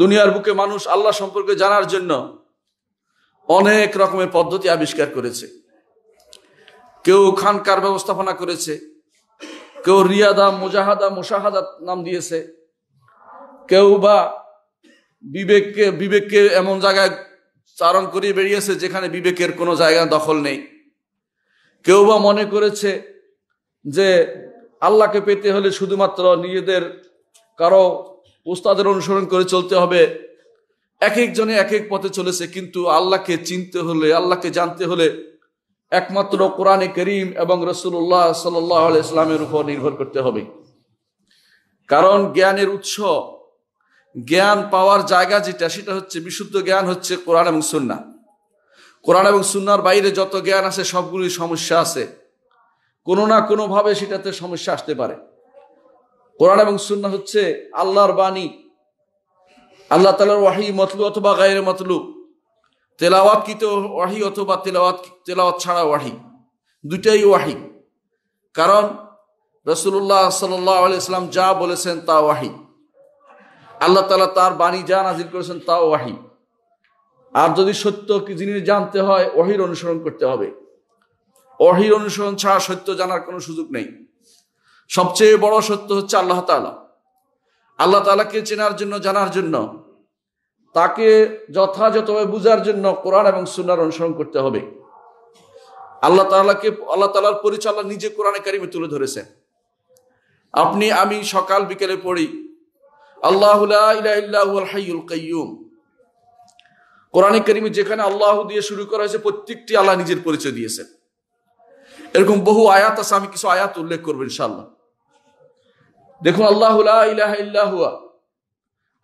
দুনিয়ার বুকে মানুষ আল্লাহ সম্পর্কে জানার জন্য অনেক রকমের পদ্ধতি আবিষ্কার করেছে কেউ খানকার ব্যবস্থাপনা করেছে কেউ রিয়াদা মুজাহাদা মুসাহাদা নাম দিয়েছে কেউ বা বিবেককে বিবেককে এমন জায়গায় চারণ করিয়ে বেরিয়েছে যেখানে বিবেকের কোনো জায়গা দখল নেই কেউ বা মনে করেছে যে আল্লাহকে পেতে হলে শুধুমাত্র নিজেদের কারো ওস্তাদের অনুসরণ করে চলতে হবে এক একজনে এক এক পথে চলেছে কিন্তু আল্লাহকে চিনতে হলে আল্লাহকে জানতে হলে একমাত্র কোরআনে করিম এবং রসুল্লাহ সাল্লামের ইসলামের উপর নির্ভর করতে হবে কারণ জ্ঞানের উৎস জ্ঞান পাওয়ার জায়গা যেটা সেটা হচ্ছে বিশুদ্ধ জ্ঞান হচ্ছে কোরআন এবং সুন্না কোরআন এবং সুন্নার বাইরে যত জ্ঞান আছে সবগুলি সমস্যা আছে কোনো না কোনোভাবে সেটাতে সমস্যা আসতে পারে কোরআন এবং সুন্না হচ্ছে আল্লাহর বাণী আল্লাহ তালার ওয়াহি মতলু অথবা গায়ের মতলু তেলাওয়াত কিত ওয়াহি অথবা তেলাওয়াত তেলাওয়াত ছাড়া ওয়াহি দুইটাই ওয়াহি কারণ রসুল্লাহ সাল্লাম যা বলেছেন তা ওয়াহি আল্লাহ তালা তার বাণী যা নাজির করেছেন তা ওয়াহি আর যদি সত্য কি জিনিস জানতে হয় অহির অনুসরণ করতে হবে অহির অনুসরণ ছাড়া সত্য জানার কোনো সুযোগ নেই সবচেয়ে বড় সত্য হচ্ছে আল্লাহ তালা আল্লাহ তালাকে চেনার জন্য জানার জন্য তাকে যথাযথভাবে বুঝার জন্য কোরআন এবং সুনার অনুসরণ করতে হবে আল্লাহ তালাকে আল্লাহ তালার পরিচালনা নিজে কোরআনে কারিমে তুলে ধরেছেন আপনি আমি সকাল বিকেলে পড়ি আল্লাহুল্লাহুম কোরআনে করিমে যেখানে আল্লাহ দিয়ে শুরু করা হয়েছে প্রত্যেকটি আল্লাহ নিজের পরিচয় দিয়েছেন এরকম বহু আয়াত আছে আমি কিছু আয়াত উল্লেখ করবো ইনশাল্লাহ দেখুন আল্লাহ ইলাহা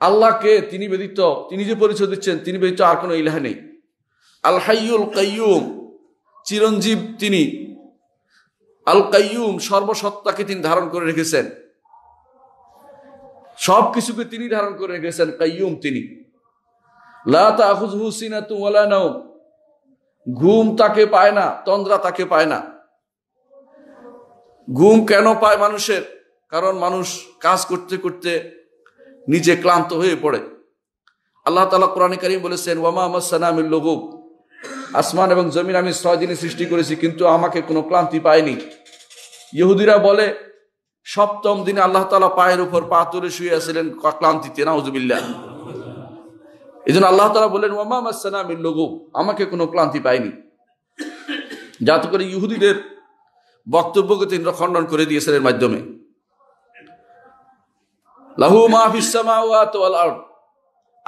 আল্লাহকে তিনি ব্যতীত তিনি যে পরিচয় দিচ্ছেন তিনি ব্যতীত আর কোনো ইলাহা নেই আল কাইয়ুম চিরঞ্জীব তিনি আল কাইয়ুম সর্বসত্তাকে তিনি ধারণ করে রেখেছেন সব কিছুকে তিনি ধারণ করে রেখেছেন কাইয়ুম তিনি ঘুম তাকে পায় না তন্দ্রা তাকে পায় না ঘুম কেন পায় মানুষের কারণ মানুষ কাজ করতে করতে নিজে ক্লান্ত হয়ে পড়ে আল্লাহ তালা কোরআন বলেছেন ওয়ামা আমার সানামিল লঘুব আসমান এবং জমিন আমি ছয় দিনে সৃষ্টি করেছি কিন্তু আমাকে কোনো ক্লান্তি পায়নি ইহুদিরা বলে সপ্তম দিনে আল্লাহ তালা পায়ের উপর পা তুলে শুয়ে আসলেন ক্লান্তিতে নাউজুবিল্লা এই জন্য আল্লাহ তালা বললেন ওয়ামা আমার সানামিল লঘুব আমাকে কোনো ক্লান্তি পায়নি যাতে করে ইহুদিদের বক্তব্যকে তিনি খণ্ডন করে দিয়েছেন এর মাধ্যমে লাহু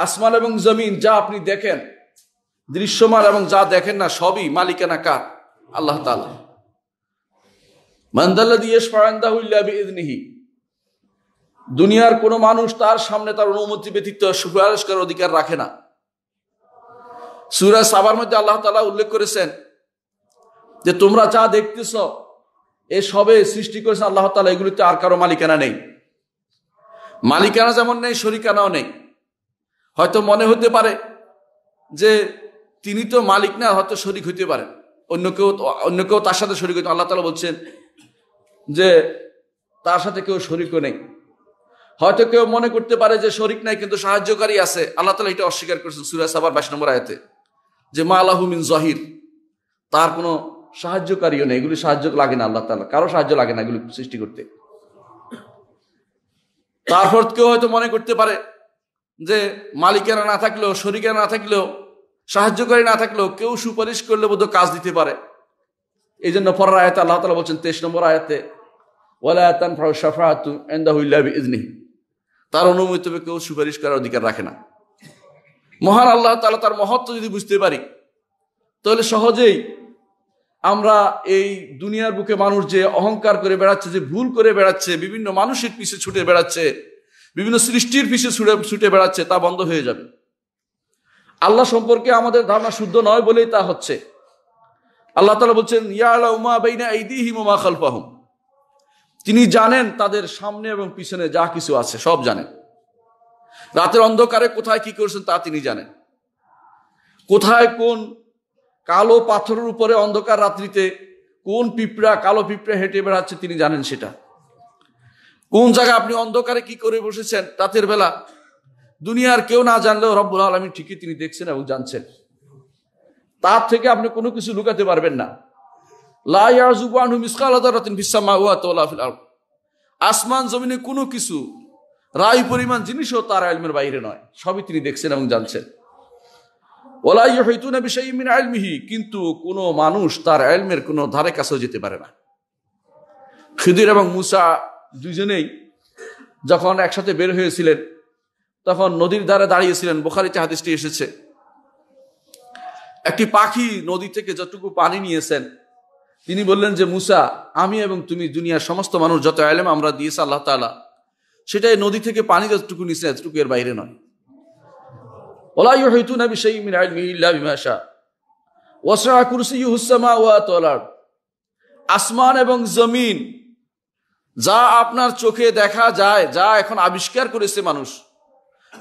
আসমান এবং জমিন যা আপনি দেখেন দৃশ্যমান এবং যা দেখেন না সবই মালিকানা কার আল্লাহ তাআলা দুনিয়ার কোনো মানুষ তার সামনে তার অনুমতি ব্যতীত সুপারিশ করার অধিকার রাখে না সুরাজ সাবার মধ্যে আল্লাহ তালা উল্লেখ করেছেন যে তোমরা যা দেখতেছ এ সবে সৃষ্টি করেছে আল্লাহ তালা এগুলিতে আর কারো মালিকানা নেই মালিকানা যেমন নেই শরিকানাও নেই হয়তো মনে হতে পারে যে তিনি তো মালিক না হয়তো শরিক হইতে পারেন অন্য কেউ অন্য কেউ তার সাথে শরিক হইতে আল্লাহ তালা বলছেন যে তার সাথে কেউ শরিকও নেই হয়তো কেউ মনে করতে পারে যে শরিক নাই কিন্তু সাহায্যকারী আছে আল্লাহ তালা এটা অস্বীকার করেছেন সুরাজ সাবার বাইশ নম্বর আয়তে যে মা আলাহমিন জহির তার কোনো সাহায্যকারীও নেই এগুলি সাহায্য লাগে না আল্লাহ তালা কারো সাহায্য লাগে না এগুলি সৃষ্টি করতে তারপর কেউ হয়তো মনে করতে পারে যে মালিকেরা না থাকলেও শরিকেরা না থাকলেও সাহায্যকারী না থাকলেও কেউ সুপারিশ করলে বোধ কাজ দিতে পারে এই জন্য পরের আয়তে আল্লাহ তালা বলছেন তেইশ নম্বর আয়াতে তার অনুমতি কেউ সুপারিশ করার অধিকার রাখে না মহান আল্লাহ তালা তার মহত্ব যদি বুঝতে পারি তাহলে সহজেই আমরা এই দুনিয়ার বুকে মানুষ যে অহংকার করে বেড়াচ্ছে যে ভুল করে বেড়াচ্ছে বিভিন্ন মানুষের পিছে ছুটে বেড়াচ্ছে বিভিন্ন সৃষ্টির পিছে ছুটে ছুটে বেড়াচ্ছে তা বন্ধ হয়ে যাবে আল্লাহ সম্পর্কে আমাদের ধারণা শুদ্ধ নয় বলেই তা হচ্ছে আল্লাহ তালা বলছেন ইয়ালা উমা বেইনা এইদি হিমা খালফাহুম তিনি জানেন তাদের সামনে এবং পিছনে যা কিছু আছে সব জানেন রাতের অন্ধকারে কোথায় কি করছেন তা তিনি জানেন কোথায় কোন কালো পাথরের উপরে অন্ধকার রাত্রিতে কোন পিঁপড়া কালো পিঁপড়া হেঁটে বেড়াচ্ছে তিনি জানেন সেটা কোন জায়গায় আপনি অন্ধকারে কি করে বসেছেন রাতের বেলা দুনিয়ার কেউ না জানলেও রব্বুল আলম ঠিকই তিনি দেখছেন এবং জানছেন তার থেকে আপনি কোনো কিছু লুকাতে পারবেন না আসমান জমিনে কোনো কিছু রায় পরিমাণ জিনিসও তার আলমের বাইরে নয় সবই তিনি দেখছেন এবং জানছেন ওলাই হইতুনা বিষয় মিন আলমিহি কিন্তু কোন মানুষ তার আলমের কোনো ধারে কাছেও যেতে পারে না খিদির এবং মুসা দুজনেই যখন একসাথে বের হয়েছিলেন তখন নদীর ধারে দাঁড়িয়েছিলেন বোখারি হাদিসটি এসেছে একটি পাখি নদী থেকে যতটুকু পানি নিয়েছেন তিনি বললেন যে মুসা আমি এবং তুমি দুনিয়ার সমস্ত মানুষ যত আলেম আমরা দিয়েছি আল্লাহ তালা সেটাই নদী থেকে পানি যতটুকু নিয়েছে এতটুকু এর বাইরে নয় আসমান এবং জমিন যা আপনার চোখে দেখা যায় যা এখন আবিষ্কার করেছে মানুষ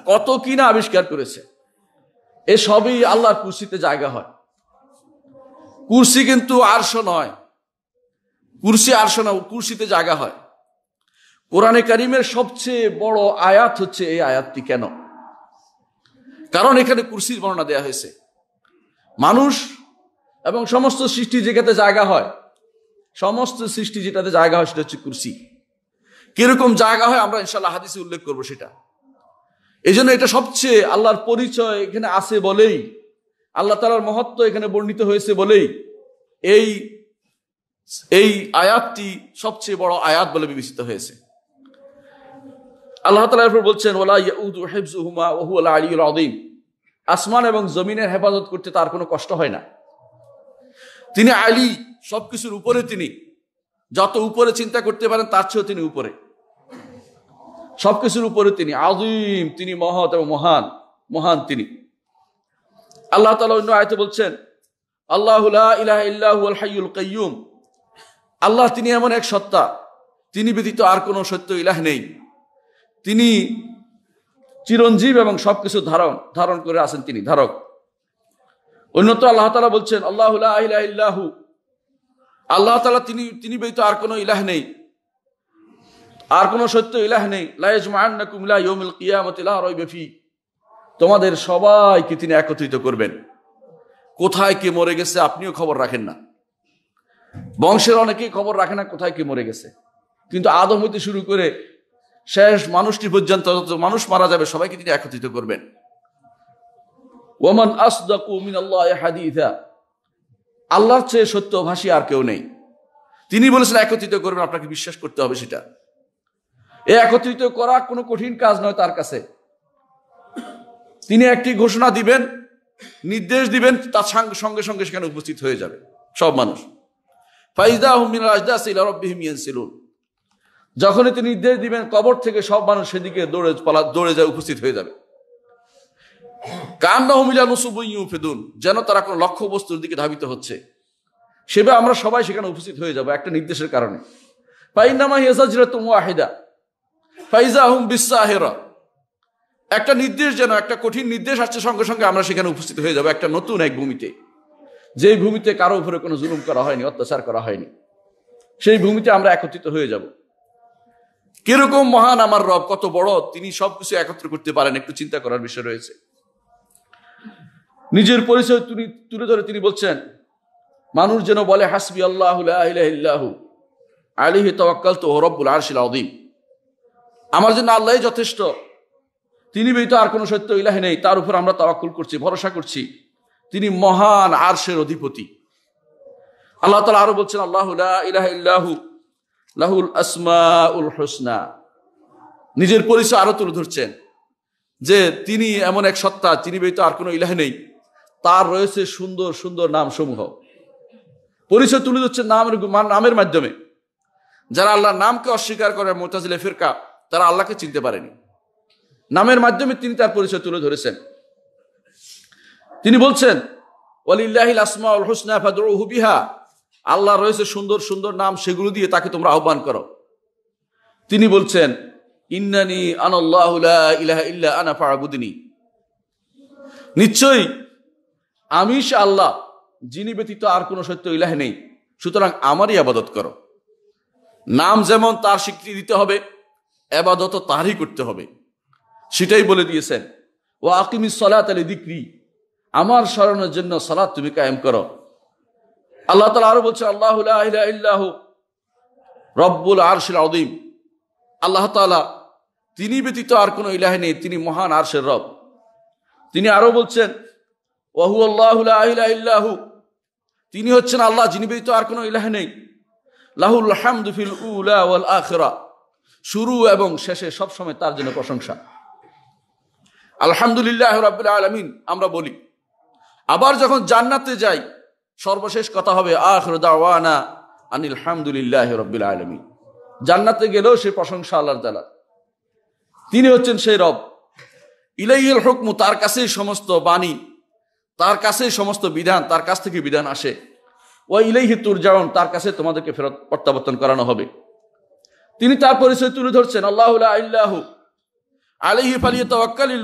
কত কি না আবিষ্কার করেছে এ সবই আল্লাহর কুর্সিতে জায়গা হয় কুর্সি কিন্তু আরশ নয় কুর্সি আরশ না কুর্সিতে জায়গা হয় কোরআনে কারিমের সবচেয়ে বড় আয়াত হচ্ছে এই আয়াতটি কেন কারণ এখানে কুরসির বর্ণনা দেয়া হয়েছে মানুষ এবং সমস্ত সৃষ্টি যেখানে জায়গা হয় সমস্ত সৃষ্টি যেটাতে জায়গা হয় সেটা হচ্ছে কুরসি কিরকম জায়গা হয় আমরা ইনশাল্লাহ হাদিসে উল্লেখ করব সেটা এই জন্য এটা সবচেয়ে আল্লাহর পরিচয় এখানে আছে বলেই আল্লাহ তালার মহত্ব এখানে বর্ণিত হয়েছে বলেই এই এই আয়াতটি সবচেয়ে বড় আয়াত বলে বিবেচিত হয়েছে আল্লাহ তালা বলছেন ওলা আদিম আসমান এবং জমিনের হেফাজত করতে তার কোনো কষ্ট হয় না তিনি আলী সবকিছুর উপরে তিনি যত উপরে চিন্তা করতে পারেন তার চেয়েও তিনি উপরে সবকিছুর উপরে তিনি আজিম তিনি মহৎ এবং মহান মহান তিনি আল্লাহ তালা অন্য আয়তে বলছেন আল্লাহ ইলাহ কাইয়ুম আল্লাহ তিনি এমন এক সত্তা তিনি ব্যতীত আর কোনো সত্য ইলাহ নেই তিনি চিরঞ্জীব এবং সবকিছু ধারণ ধারণ করে আছেন তিনি ধারক অন্যত আল্লাহ তালা বলছেন আল্লাহ আল্লাহ আল্লাহ তালা তিনি তিনি ব্যতীত আর কোনো ইলাহ নেই আর কোনো সত্য ইলাহ নেই লাইজমায়ান্নাকুমিল তোমাদের সবাইকে তিনি একত্রিত করবেন কোথায় কে মরে গেছে আপনিও খবর রাখেন না বংশের অনেকেই খবর রাখে না কোথায় কে মরে গেছে কিন্তু আদম হইতে শুরু করে শেষ মানুষটি পর্যন্ত মানুষ মারা যাবে সবাইকে তিনি একত্রিত করবেন ওমান আসদাকু মিন আল্লাহ হাদিদা আল্লাহর চেয়ে সত্যভাষী আর কেউ নেই তিনি বলেছেন একত্রিত করবেন আপনাকে বিশ্বাস করতে হবে সেটা এ একত্রিত করা কোনো কঠিন কাজ নয় তার কাছে তিনি একটি ঘোষণা দিবেন নির্দেশ দিবেন তার সঙ্গে সঙ্গে সেখানে উপস্থিত হয়ে যাবে সব মানুষ ফাইজা হুমিন রাজদাস ইলা রব্বিহিম ইয়ানসিলুন যখনই তিনি নির্দেশ দিবেন কবর থেকে সব মানুষ সেদিকে দৌড়ে পালা দৌড়ে যায় উপস্থিত হয়ে যাবে কান্নাহমিলানুসুবুইফেদুন যেন তারা কোনো লক্ষ্য বস্তুর দিকে ধাবিত হচ্ছে সেভাবে আমরা সবাই সেখানে উপস্থিত হয়ে যাব একটা নির্দেশের কারণে একটা নির্দেশ যেন একটা কঠিন নির্দেশ আসছে সঙ্গে সঙ্গে আমরা সেখানে উপস্থিত হয়ে যাব একটা নতুন এক ভূমিতে যেই ভূমিতে কারো উপরে কোনো জুলুম করা হয়নি অত্যাচার করা হয়নি সেই ভূমিতে আমরা একত্রিত হয়ে যাব কিরকম মহান আমার রব কত বড় তিনি সবকিছু একত্র করতে পারেন একটু চিন্তা করার বিষয় রয়েছে নিজের পরিচয় তুমি তুলে ধরে তিনি বলছেন মানুষ যেন বলে হাসবি আল্লাহ হে তওয়াক্কাল তো হরব্বুল আরশিল অদিম আমার জন্য আল্লাহ যথেষ্ট তিনি তো আর কোনো সত্য ইলাহে নেই তার উপর আমরা তাওয়াক্কুল করছি ভরসা করছি তিনি মহান আরশের অধিপতি আল্লাহ তালা আরো বলছেন আল্লাহ ইলাহ ইল্লাহু লাহুল আসমা উল হোসনা নিজের পরিচয় আরো তুলে ধরছেন যে তিনি এমন এক সত্তা তিনি ব্যতীত আর কোনো ইলাহ নেই তার রয়েছে সুন্দর সুন্দর নাম সমূহ পরিচয় তুলে ধরছে নামের নামের মাধ্যমে যারা আল্লাহর নামকে অস্বীকার করে মোতাজিলে ফিরকা তারা আল্লাহকে চিনতে পারেনি নামের মাধ্যমে তিনি তার পরিচয় তুলে ধরেছেন তিনি বলছেন ওয়ালিল্লাহিল আসমাউল হোসনা ফাদুর হুবিহা আল্লাহ রয়েছে সুন্দর সুন্দর নাম সেগুলো দিয়ে তাকে তোমরা আহ্বান করো তিনি বলছেন ইন্নানি আনাল্লাহ ইলাহা ইল্লা আনা ফারাবুদিনী নিশ্চয়ই আমিষ আল্লাহ যিনি ব্যতীত আর কোনো সত্য ইলাহ নেই সুতরাং আমারই আবাদত করো নাম যেমন তার স্বীকৃতি দিতে হবে আবাদত তারই করতে হবে সেটাই বলে দিয়েছেন ও আকিমি সলাত আলী দিক্রি আমার স্মরণের জন্য সলাৎ তুমি কায়েম করো আল্লাহ তালা আরো বলছেন আল্লাহ ইল্লাহ রব্বুল আরশিল আদিম আল্লাহ তালা তিনি ব্যতীত আর কোনো ইলাহ নেই তিনি মহান আরশের রব তিনি আরো বলছেন ওহু আল্লাহ তিনি হচ্ছেন আল্লাহ যিনি ব্যতীত আর কোনো ইলাহ নেই লাহুল হামদুফিল উলা ওয়াল আখরা শুরু এবং শেষে সবসময় তার জন্য প্রশংসা আলহামদুলিল্লাহ রাবুল আলমিন আমরা বলি আবার যখন জান্নাতে যাই সর্বশেষ কথা হবে আখর দাওয়ানা আনিল হামদুলিল্লাহ রব্বিল আলমী জান্নাতে গেলেও সে প্রশংসা আল্লাহ তালা তিনি হচ্ছেন সেই রব ইলাইল হুকমু তার কাছেই সমস্ত বাণী তার কাছেই সমস্ত বিধান তার কাছ থেকে বিধান আসে ও ইলাইহি তুরজাউন তার কাছে তোমাদেরকে ফেরত প্রত্যাবর্তন করানো হবে তিনি তার পরিচয় তুলে ধরছেন আল্লাহ আল্লাহ আলিহি ফালিয়ে তওয়াক্কালিল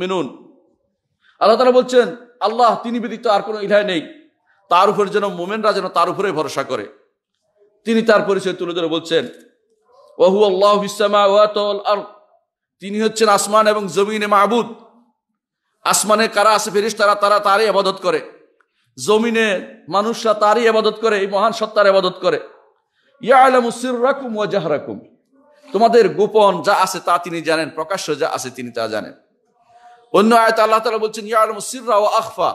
মিনুন আল্লাহ তালা বলছেন আল্লাহ তিনি ব্যতীত আর কোনো ইলাহ নেই তার উপরে যেন মোমেনরা যেন তার উপরে ভরসা করে তিনি তার পরিচয় তুলে ধরে বলছেন ওহু আল্লাহ আর তিনি হচ্ছেন আসমান এবং জমিনে মাহবুদ আসমানে কারা আছে ফেরিস তারা তারা তারই আবাদত করে জমিনে মানুষরা তারই আবাদত করে এই মহান সত্তার আবাদত করে ইয়া আলমুসির রাকুম ও তোমাদের গোপন যা আছে তা তিনি জানেন প্রকাশ্য যা আছে তিনি তা জানেন অন্য আয়তা আল্লাহ তালা বলছেন আলম মুসিররা ও আখফা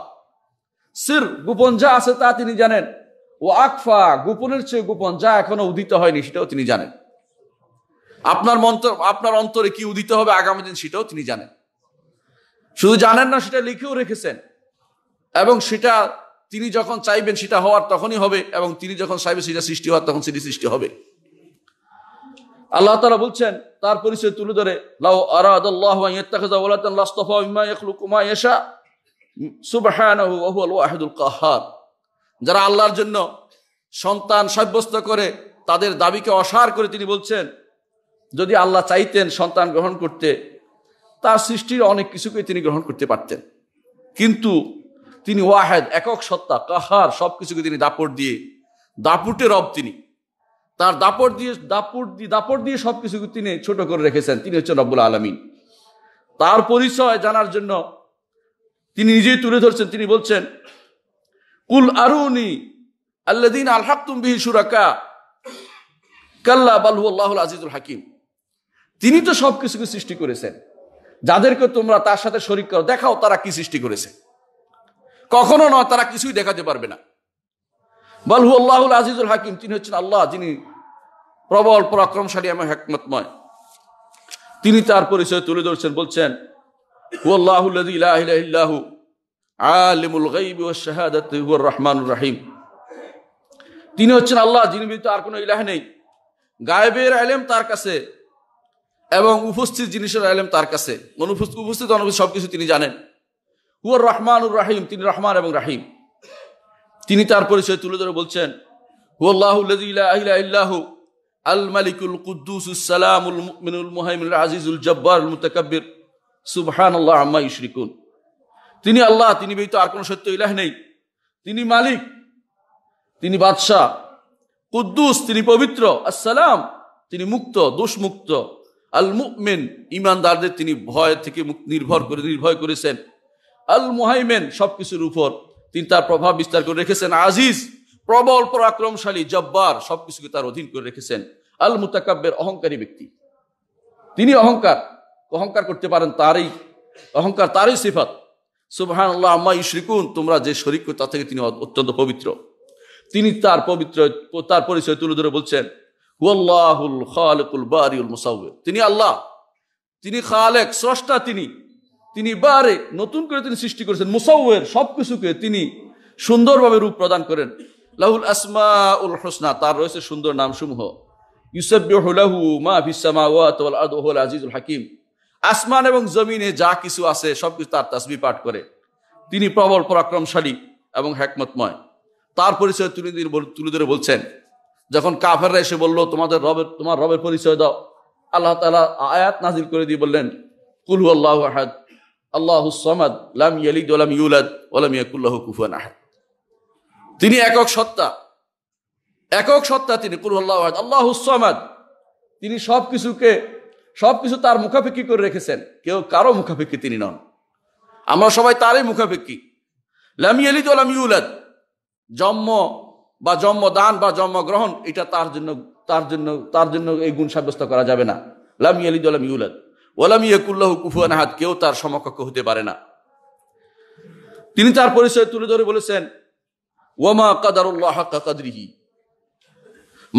সির গোপন যা আছে তা তিনি জানেন ও আকফা গোপনের চেয়ে গোপন যা এখনো উদিত হয়নি সেটাও তিনি জানেন আপনার মন্ত্র আপনার অন্তরে কি উদিত হবে আগামী দিন সেটাও তিনি জানেন শুধু জানেন না সেটা লিখেও রেখেছেন এবং সেটা তিনি যখন চাইবেন সেটা হওয়ার তখনই হবে এবং তিনি যখন চাইবেন সেটা সৃষ্টি হওয়ার তখন সেটি সৃষ্টি হবে আল্লাহ তালা বলছেন তার পরিচয় তুলে ধরে লাউ আরাদ আল্লাহ কাহার যারা আল্লাহর জন্য সন্তান সাব্যস্ত করে তাদের দাবিকে অসার করে তিনি বলছেন যদি আল্লাহ চাইতেন সন্তান গ্রহণ করতে তার সৃষ্টির অনেক কিছুকে তিনি গ্রহণ করতে পারতেন কিন্তু তিনি ওয়াহেদ একক সত্তা কাহার সব কিছুকে তিনি দাপট দিয়ে দাপুটে রব তিনি তার দাপট দিয়ে দাপট দিয়ে দাপট দিয়ে সব কিছুকে তিনি ছোট করে রেখেছেন তিনি হচ্ছেন রব্বুল আলমিন তার পরিচয় জানার জন্য তিনি নিজেই তুলে ধরছেন তিনি বলছেন কুল আরুনি আল্লাদিন আল হাকুম বিহি সুরাকা কাল্লা বালহু আল্লাহ আজিজুল হাকিম তিনি তো সব কিছুকে সৃষ্টি করেছেন যাদেরকে তোমরা তার সাথে শরিক করো দেখাও তারা কি সৃষ্টি করেছে কখনো নয় তারা কিছুই দেখাতে পারবে না বালহু আল্লাহুল আজিজুল হাকিম তিনি হচ্ছেন আল্লাহ যিনি প্রবল পরাক্রমশালী এবং হেকমতময় তিনি তার পরিচয় তুলে ধরছেন বলছেন هو الله الذي لا إله إلا هو عالم الغيب والشهادة هو الرحمن الرحيم তিনি হচ্ছেন আল্লাহ যিনি ব্যতীত আর কোনো ইলাহ নেই গায়েবের আলেম তার কাছে এবং উপস্থিত জিনিসের আলেম তার কাছে মানে উপস্থিত অনুপস্থিত সবকিছু তিনি জানেন হুয়ার রহমানুর রাহিম তিনি রহমান এবং রাহিম তিনি তার পরিচয় তুলে ধরে বলছেন আল্লাহ আল মালিকুল কুদ্দুস সালামুল মুমিনুল মুহাইমুল আজিজুল জব্বারুল মুতাকাব্বির সুবহান আল্লাহ আম্মা ইশরিকুন তিনি আল্লাহ তিনি ব্যতীত আর কোনো সত্য ইলাহ নেই তিনি মালিক তিনি বাদশাহ কুদ্দুস তিনি পবিত্র আসসালাম তিনি মুক্ত দোষমুক্ত আল মুকমেন ইমানদারদের তিনি ভয় থেকে নির্ভর করে নির্ভয় করেছেন আল মুহাইমেন সবকিছুর উপর তিনি তার প্রভাব বিস্তার করে রেখেছেন আজিজ প্রবল পরাক্রমশালী জব্বার সবকিছুকে তার অধীন করে রেখেছেন আল মুতাকাব্যের অহংকারী ব্যক্তি তিনি অহংকার অহংকার করতে পারেন তারই অহংকার তারই সিফাত সুবাহান আল্লাহ আম্মা ইশরিকুন তোমরা যে শরিক তা থেকে তিনি অত্যন্ত পবিত্র তিনি তার পবিত্র তার পরিচয় তুলে ধরে বলছেন হুয়াল্লাহুল খালেকুল বারিউল মুসাউবে তিনি আল্লাহ তিনি খালেক স্রষ্টা তিনি তিনি বারে নতুন করে তিনি সৃষ্টি করেছেন মুসাউয়ের সব কিছুকে তিনি সুন্দরভাবে রূপ প্রদান করেন লাহুল আসমা উল হোসনা তার রয়েছে সুন্দর নামসমূহ ইউসেফ লাহু মা ফিস সামাওয়াতি ওয়া হুয়াল আজিজুল হাকিম আসমান এবং জমিনে যা কিছু আছে সবকিছু তার তাসবি পাঠ করে তিনি প্রবল পরাক্রমশালী এবং হ্যাকমতময় তার পরিচয় তুলে তুলে ধরে বলছেন যখন কাফেররা এসে বলল তোমাদের রবের তোমার রবের পরিচয় দাও আল্লাহ তালা আয়াত নাজির করে দিয়ে বললেন কুলু আল্লাহ আহাদ আল্লাহ সামাদ লাম ইয়ালিদ ওলাম ইউলাদ ওলাম ইয়াকুল্লাহ কুফান আহাদ তিনি একক সত্তা একক সত্তা তিনি কুলু আল্লাহ আহাদ আল্লাহ সামাদ তিনি সব কিছুকে সবকিছু তার মুখাপেক্ষি করে রেখেছেন কেউ কারো মুখাপেক্ষি তিনি নন আমরা সবাই তারই মুখাপেক্ষি লামিয়ালি তো লামিউলাদ জন্ম বা জন্ম দান বা জন্ম গ্রহণ এটা তার জন্য তার জন্য তার জন্য এই গুণ সাব্যস্ত করা যাবে না লামিয়ালি তো লামিউলাদ ওলামি ইয়াকুল্লাহ কুফুয়ান কেউ তার সমকক্ষ হতে পারে না তিনি তার পরিচয় তুলে ধরে বলেছেন ওয়ামা কাদারুল্লাহ কাদরিহি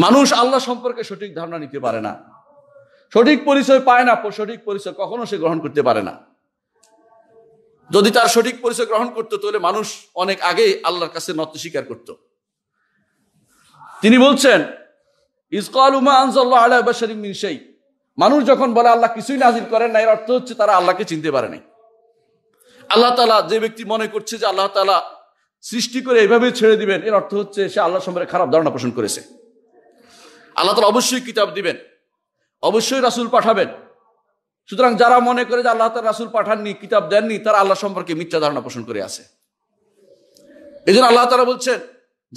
মানুষ আল্লাহ সম্পর্কে সঠিক ধারণা নিতে পারে না সঠিক পরিচয় পায় না সঠিক পরিচয় কখনো সে গ্রহণ করতে পারে না যদি তার সঠিক পরিচয় গ্রহণ করতো তাহলে মানুষ অনেক আগেই আল্লাহর কাছে নত স্বীকার করত তিনি বলছেন উমা আনসাল্লাহ মানুষ যখন বলে আল্লাহ কিছুই নাজির করেন না এর অর্থ হচ্ছে তারা আল্লাহকে চিনতে পারে নাই আল্লাহ তালা যে ব্যক্তি মনে করছে যে আল্লাহ তালা সৃষ্টি করে এভাবে ছেড়ে দিবেন এর অর্থ হচ্ছে সে আল্লাহ সম্পর্কে খারাপ ধারণা পোষণ করেছে আল্লাহ তালা অবশ্যই কিতাব দিবেন অবশ্যই রাসুল পাঠাবেন সুতরাং যারা মনে করে যে আল্লাহ তার রাসুল পাঠাননি কিতাব দেননি তারা আল্লাহ সম্পর্কে মিথ্যা ধারণা পোষণ করে আছে এই জন্য আল্লাহ তারা বলছেন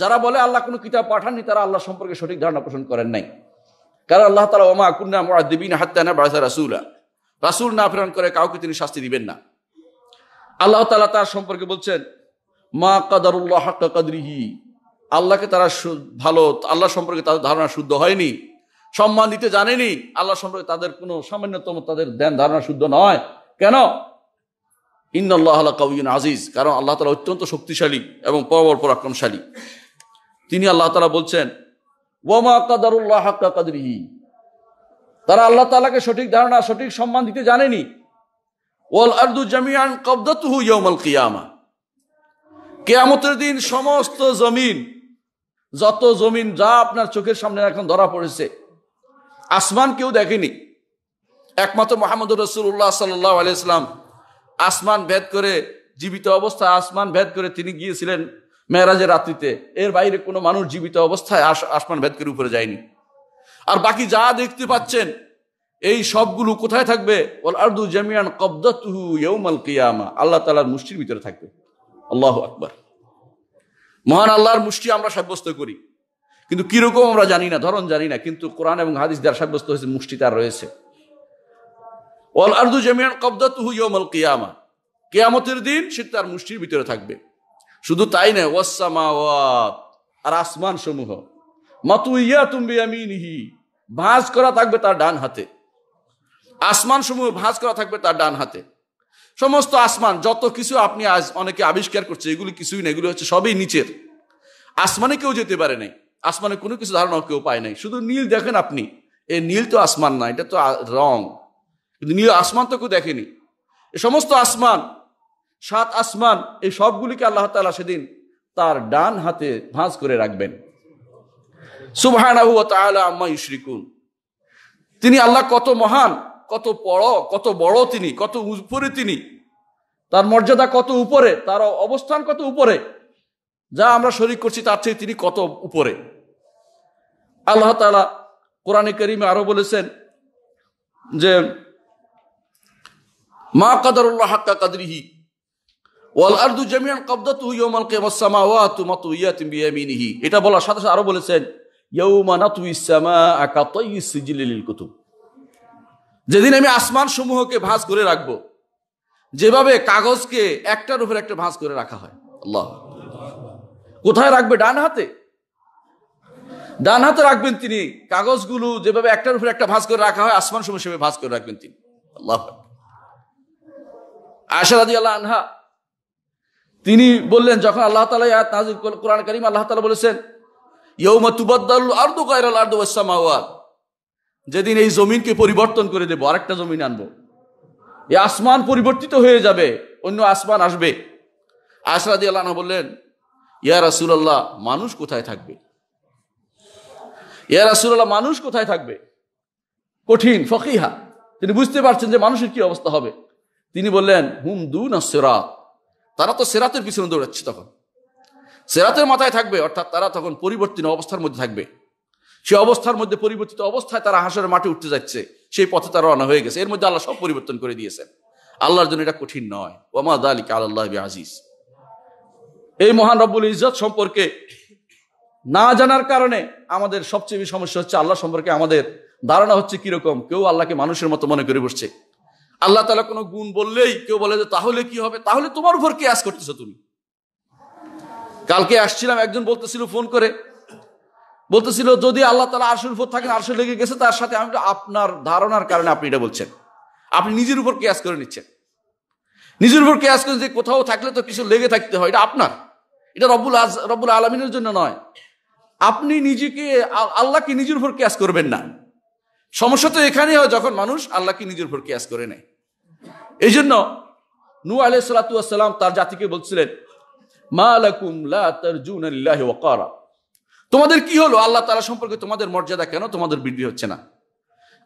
যারা বলে আল্লাহ কোনো কিতাব পাঠাননি তারা আল্লাহ সম্পর্কে সঠিক ধারণা পোষণ করেন নাই কারণ আল্লাহ তালা ওমা কুন্না মোয়াদ্দিবিন হাত্তানা বাড়াসা রাসুলা রাসুল না প্রেরণ করে কাউকে তিনি শাস্তি দিবেন না আল্লাহ তালা তার সম্পর্কে বলছেন মা কাদারুল্লাহ হাক্কা কাদরিহি আল্লাহকে তারা ভালো আল্লাহ সম্পর্কে তাদের ধারণা শুদ্ধ হয়নি সম্মান দিতে জানেনি আল্লাহ সম্পর্কে তাদের কোনো সামান্যতম তাদের দেন ধারণা শুদ্ধ নয় কেন আল্লাহ কাউন আজিজ কারণ আল্লাহ তালা অত্যন্ত শক্তিশালী এবং পরবর পরাক্রমশালী তিনি আল্লাহ তালা বলছেন ওয়ামা কাদারুল্লাহ হাক্কা কাদরিহি তারা আল্লাহ তালাকে সঠিক ধারণা সঠিক সম্মান দিতে জানেনি ওয়াল আর্দু জামিয়ান কবদাতুহু ইয়মাল কিয়ামা কেয়ামতের দিন সমস্ত জমিন যত জমিন যা আপনার চোখের সামনে এখন ধরা পড়েছে আসমান কেউ দেখেনি একমাত্র মোহাম্মদ রসুল্লাহ সাল্লাম আসমান ভেদ করে জীবিত অবস্থায় আসমান ভেদ করে তিনি গিয়েছিলেন মেয়েরাজের রাত্রিতে এর বাইরে কোনো মানুষ জীবিত অবস্থায় আসমান ভেদ করে উপরে যায়নি আর বাকি যা দেখতে পাচ্ছেন এই সবগুলো কোথায় থাকবে ওল আর্দু জামিয়ান কবদাতুহু ইয়ৌমাল কিয়ামা আল্লাহ তালার মুষ্টির ভিতরে থাকবে আল্লাহ আকবার মহান আল্লাহর মুষ্টি আমরা সাব্যস্ত করি কিন্তু কিরকম আমরা জানি না ধরন জানি না কিন্তু কোরআন এবং হাদিস দ্বারা সাব্যস্ত হয়েছে মুষ্টি তার রয়েছে অল আর্দু জামিয়ান কবদা তুহু ইয়মল কিয়ামা কেয়ামতের দিন সে তার মুষ্টির ভিতরে থাকবে শুধু তাই নয় ওয়াসামাওয়াত আর আসমান সমূহ মাতু ইয়া তুমি আমি নিহি ভাঁজ করা থাকবে তার ডান হাতে আসমান সমূহ ভাঁজ করা থাকবে তার ডান হাতে সমস্ত আসমান যত কিছু আপনি আজ অনেকে আবিষ্কার করছে এগুলি কিছুই না এগুলি হচ্ছে সবই নিচের আসমানে কেউ যেতে পারে নাই আসমানে কোনো কিছু ধারণা কেউ পায় নাই শুধু নীল দেখেন আপনি এ নীল তো আসমান না এটা তো রং কিন্তু নীল আসমান তো কেউ দেখেনি এ সমস্ত আসমান সাত আসমান এই সবগুলিকে আল্লাহ তালা সেদিন তার ডান হাতে ভাঁজ করে রাখবেন সুবাহানাহু তিনি আল্লাহ কত মহান কত বড় কত বড় তিনি কত উপরে তিনি তার মর্যাদা কত উপরে তার অবস্থান কত উপরে যা আমরা শরিক করছি তার চেয়ে তিনি কত উপরে আল্লাহ তালা কোরআনে করিমে আরো বলেছেন যে মা কাদারুল্লাহ হাক্কা কাদরিহি ওয়াল এটা বলার সাথে সাথে আরো বলেছেন কুতুব যেদিন আমি আসমান সমূহকে ভাঁজ করে রাখবো যেভাবে কাগজকে একটার উপর একটা ভাঁজ করে রাখা হয় আল্লাহ কোথায় রাখবে ডান হাতে ডান হাতে রাখবেন তিনি কাগজগুলো যেভাবে একটার উপরে একটা ভাস করে রাখা হয় আসমান সময় সেভাবে ভাস করে রাখবেন তিনি আল্লাহ রাজি আল্লাহ আনহা তিনি বললেন যখন আল্লাহ তালা তাজ কোরআন করিম আল্লাহ তালা বলেছেন যেদিন এই জমিনকে পরিবর্তন করে দেবো আরেকটা জমিন আনবো এই আসমান পরিবর্তিত হয়ে যাবে অন্য আসমান আসবে আশরাদি আল্লাহ বললেন ইয়া রাসুলাল্লাহ মানুষ কোথায় থাকবে ইয়া রাসুলাল্লাহ মানুষ কোথায় থাকবে কঠিন ফকিহা তিনি বুঝতে পারছেন যে মানুষের কি অবস্থা হবে তিনি বললেন হুম দু না সেরাত তারা তো সেরাতের পিছনে দৌড়াচ্ছে তখন সেরাতের মাথায় থাকবে অর্থাৎ তারা তখন পরিবর্তিত অবস্থার মধ্যে থাকবে সে অবস্থার মধ্যে পরিবর্তিত অবস্থায় তারা হাসরের মাঠে উঠতে যাচ্ছে সেই পথে তারা রওনা হয়ে গেছে এর মধ্যে আল্লাহ সব পরিবর্তন করে দিয়েছেন আল্লাহর জন্য এটা কঠিন নয় আলী কাল আল্লাহ আজিজ এই মহান রব্বুল ইজত সম্পর্কে না জানার কারণে আমাদের সবচেয়ে বেশি সমস্যা হচ্ছে আল্লাহ সম্পর্কে আমাদের ধারণা হচ্ছে কিরকম কেউ আল্লাহকে মানুষের মতো মনে করে বসছে আল্লাহ তালা কোনো গুণ বললেই কেউ বলে যে তাহলে কি হবে তাহলে তোমার উপর কে আস করতেছো তুমি কালকে আসছিলাম একজন বলতেছিল ফোন করে বলতেছিল যদি আল্লাহ তালা আরশের উপর থাকেন আরশে লেগে গেছে তার সাথে আমি আপনার ধারণার কারণে আপনি এটা বলছেন আপনি নিজের উপর কেয়াস করে নিচ্ছেন নিজের উপর কেয়াস করে যে কোথাও থাকলে তো কিছু লেগে থাকতে হয় এটা আপনার এটা রব্বুল আজ রব্বুল আলমিনের জন্য নয় আপনি নিজেকে আল্লাহকে নিজের উপর ক্যাশ করবেন না সমস্যা তো এখানে হয় যখন মানুষ আল্লাহকে নিজের উপর ক্যাশ করে নেয় এই জন্য নু আলহ সালাতাম তার জাতিকে বলছিলেন মা তোমাদের কি হলো আল্লাহ তালা সম্পর্কে তোমাদের মর্যাদা কেন তোমাদের বৃদ্ধি হচ্ছে না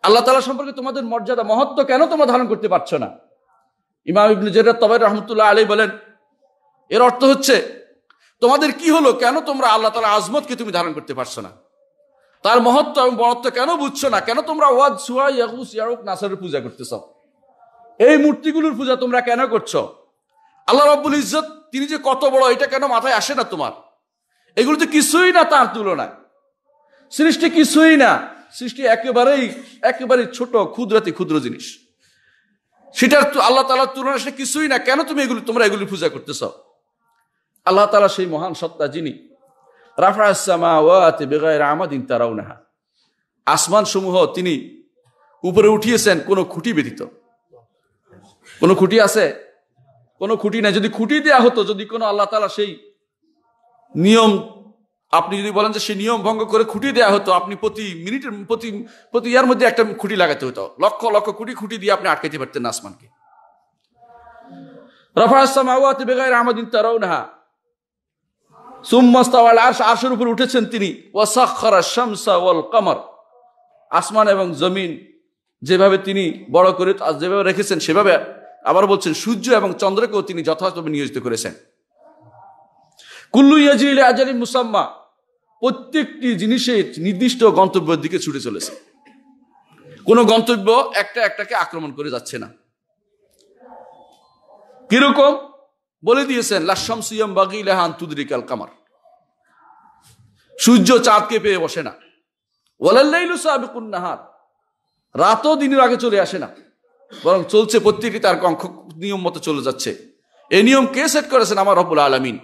আল্লাহ তালা সম্পর্কে তোমাদের মর্যাদা মহত্ব কেন তোমরা ধারণ করতে পারছো না ইমাম ইবনু রহমতুল্লাহ আলী বলেন এর অর্থ হচ্ছে তোমাদের কি হলো কেন তোমরা আল্লাহ তালা আজমতকে তুমি ধারণ করতে পারছো না তার মহত্ব এবং বড়ত্ব কেন বুঝছো না কেন তোমরা ওয়াদ সুয়া ইয়াকুস ইয়ারুক নাসারের পূজা করতেছ এই মূর্তিগুলোর পূজা তোমরা কেন করছো আল্লাহ রব্বুল ইজ্জত তিনি যে কত বড় এটা কেন মাথায় আসে না তোমার এগুলো তো কিছুই না তার তুলনায় সৃষ্টি কিছুই না সৃষ্টি একেবারেই একেবারে ছোট ক্ষুদ্রাতি ক্ষুদ্র জিনিস সেটার আল্লাহ তালার তুলনায় সেটা কিছুই না কেন তুমি এগুলো তোমরা এগুলি পূজা করতেছ আল্লাহ তালা সেই মহান সত্তা যিনি রাফা তারাও নাহা আসমান সমূহ তিনি উপরে উঠিয়েছেন কোনো খুঁটি ব্যতীত কোন খুঁটি আছে কোনো খুঁটি নাই যদি খুঁটি দেয়া হতো যদি কোনো আল্লাহ তালা সেই নিয়ম আপনি যদি বলেন যে সেই নিয়ম ভঙ্গ করে খুঁটি দেওয়া হতো আপনি প্রতি মিনিটের প্রতি প্রতি ইয়ার মধ্যে একটা খুঁটি লাগাতে হতো লক্ষ লক্ষ খুঁটি খুঁটি দিয়ে আপনি আটকাইতে পারতেন আসমানকে রফা আসসাম আতি বেগায় রহমদিন তারাও নাহা সুম্মাস্তাওয়াল আর্শ আর্শের উঠেছেন তিনি ওয়াসাক্ষরা শামসা ওয়াল কামার আসমান এবং জমিন যেভাবে তিনি বড় করে যেভাবে রেখেছেন সেভাবে আবার বলছেন সূর্য এবং চন্দ্রকেও তিনি যথাযথভাবে নিয়োজিত করেছেন কুল্লু ইয়াজিল আজালি মুসাম্মা প্রত্যেকটি জিনিসের নির্দিষ্ট গন্তব্যের দিকে ছুটে চলেছে কোন গন্তব্য একটা একটাকে আক্রমণ করে যাচ্ছে না কিরকম বলে দিয়েছেন সুয়াম বাগি লেহান তুদরিকাল কামার সূর্য চাঁদকে পেয়ে বসে না ওয়ালাল্লাইলু সাবিকুন নাহার রাতও দিনের আগে চলে আসে না বরং চলছে প্রত্যেকে তার কঙ্ক নিয়ম মতো চলে যাচ্ছে এই নিয়ম কে সেট করেছেন আমার রব্বুল আলমিন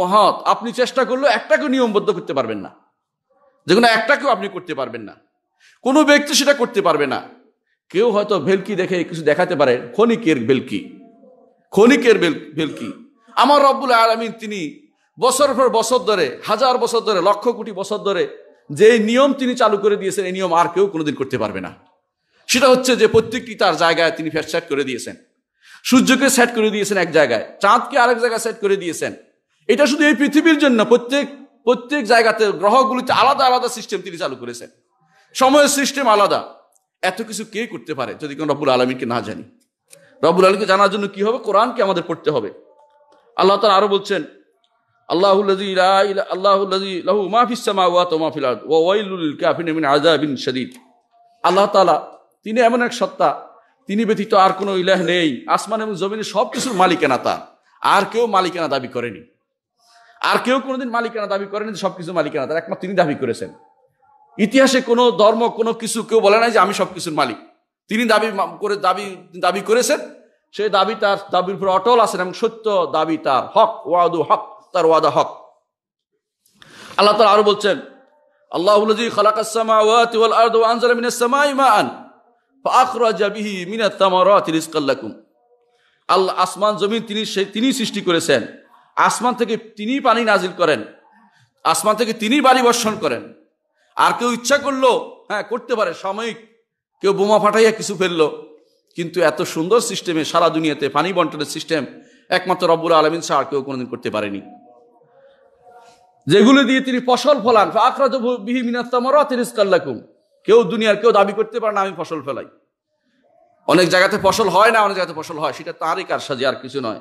মহৎ আপনি চেষ্টা করলেও একটাকে নিয়মবদ্ধ করতে পারবেন না যে কোনো একটাকেও আপনি করতে পারবেন না কোনো ব্যক্তি সেটা করতে পারবে না কেউ হয়তো ভেলকি দেখে কিছু দেখাতে পারে ক্ষণিকের ভেলকি ক্ষণিকের বেলকি আমার রব্বুল আলমিন তিনি বছর পর বছর ধরে হাজার বছর ধরে লক্ষ কোটি বছর ধরে যে নিয়ম তিনি চালু করে দিয়েছেন এই নিয়ম আর কেউ কোনোদিন করতে পারবে না সেটা হচ্ছে যে প্রত্যেকটি তার জায়গায় তিনি ফ্যাট করে দিয়েছেন সূর্যকে সেট করে দিয়েছেন এক জায়গায় চাঁদকে আরেক জায়গায় সেট করে দিয়েছেন এটা শুধু এই পৃথিবীর জন্য প্রত্যেক প্রত্যেক জায়গাতে গ্রহগুলিতে আলাদা আলাদা সিস্টেম তিনি চালু করেছেন সময়ের সিস্টেম আলাদা এত কিছু কে করতে পারে যদি কোনো রব্বুল আলমীকে না জানি রবুল আলীকে জানার জন্য কি হবে কোরআনকে আমাদের পড়তে হবে আল্লাহ তালা আরো বলছেন আল্লাহ তালা তিনি এমন এক সত্তা তিনি ব্যতীত আর কোনো ইলাহ নেই আসমান এবং জমিনে সব কিছুর মালিকানা তার আর কেউ মালিকানা দাবি করেনি আর কেউ কোনোদিন মালিকানা দাবি করেনি সব কিছু মালিকানা তার একমাত্র তিনি দাবি করেছেন ইতিহাসে কোনো ধর্ম কোনো কিছু কেউ বলে নাই যে আমি সব কিছুর মালিক তিনি দাবি করে দাবি দাবি করেছেন সেই দাবি তার দাবির উপর অটল আছেন এবং সত্য দাবি তার হক ওয়াদু হক তার ওয়াদা হক আল্লাহ তালা আরো বলছেন আল্লাহুলজি খালাকাসসামাওয়াতি ওয়াল আরদ ওয়া আনজালা মিনাস সামাই মাআন ফাআখরাজা বিহি মিনাত তামারাতি রিজকাল লাকুম আল্লাহ আসমান জমিন তিনি তিনি সৃষ্টি করেছেন আসমান থেকে তিনি পানি নাজিল করেন আসমান থেকে তিনি বাড়ি বর্ষণ করেন আর কেউ ইচ্ছা করলো হ্যাঁ করতে পারে সাময়িক কেউ বোমা ফাটাইয়া কিছু ফেললো কিন্তু এত সুন্দর সিস্টেমে সারা দুনিয়াতে পানি বন্টনের সিস্টেম একমাত্র রব্বুল আলমিন সাহা কেউ কোনোদিন করতে পারেনি যেগুলো দিয়ে তিনি ফসল ফলান আক্রান্ত বিহি মিনাত্তামরা তিরিসকাল্লাকুম কেউ দুনিয়ার কেউ দাবি করতে পারে না আমি ফসল ফেলাই অনেক জায়গাতে ফসল হয় না অনেক জায়গাতে ফসল হয় সেটা তারই কার সাজে আর কিছু নয়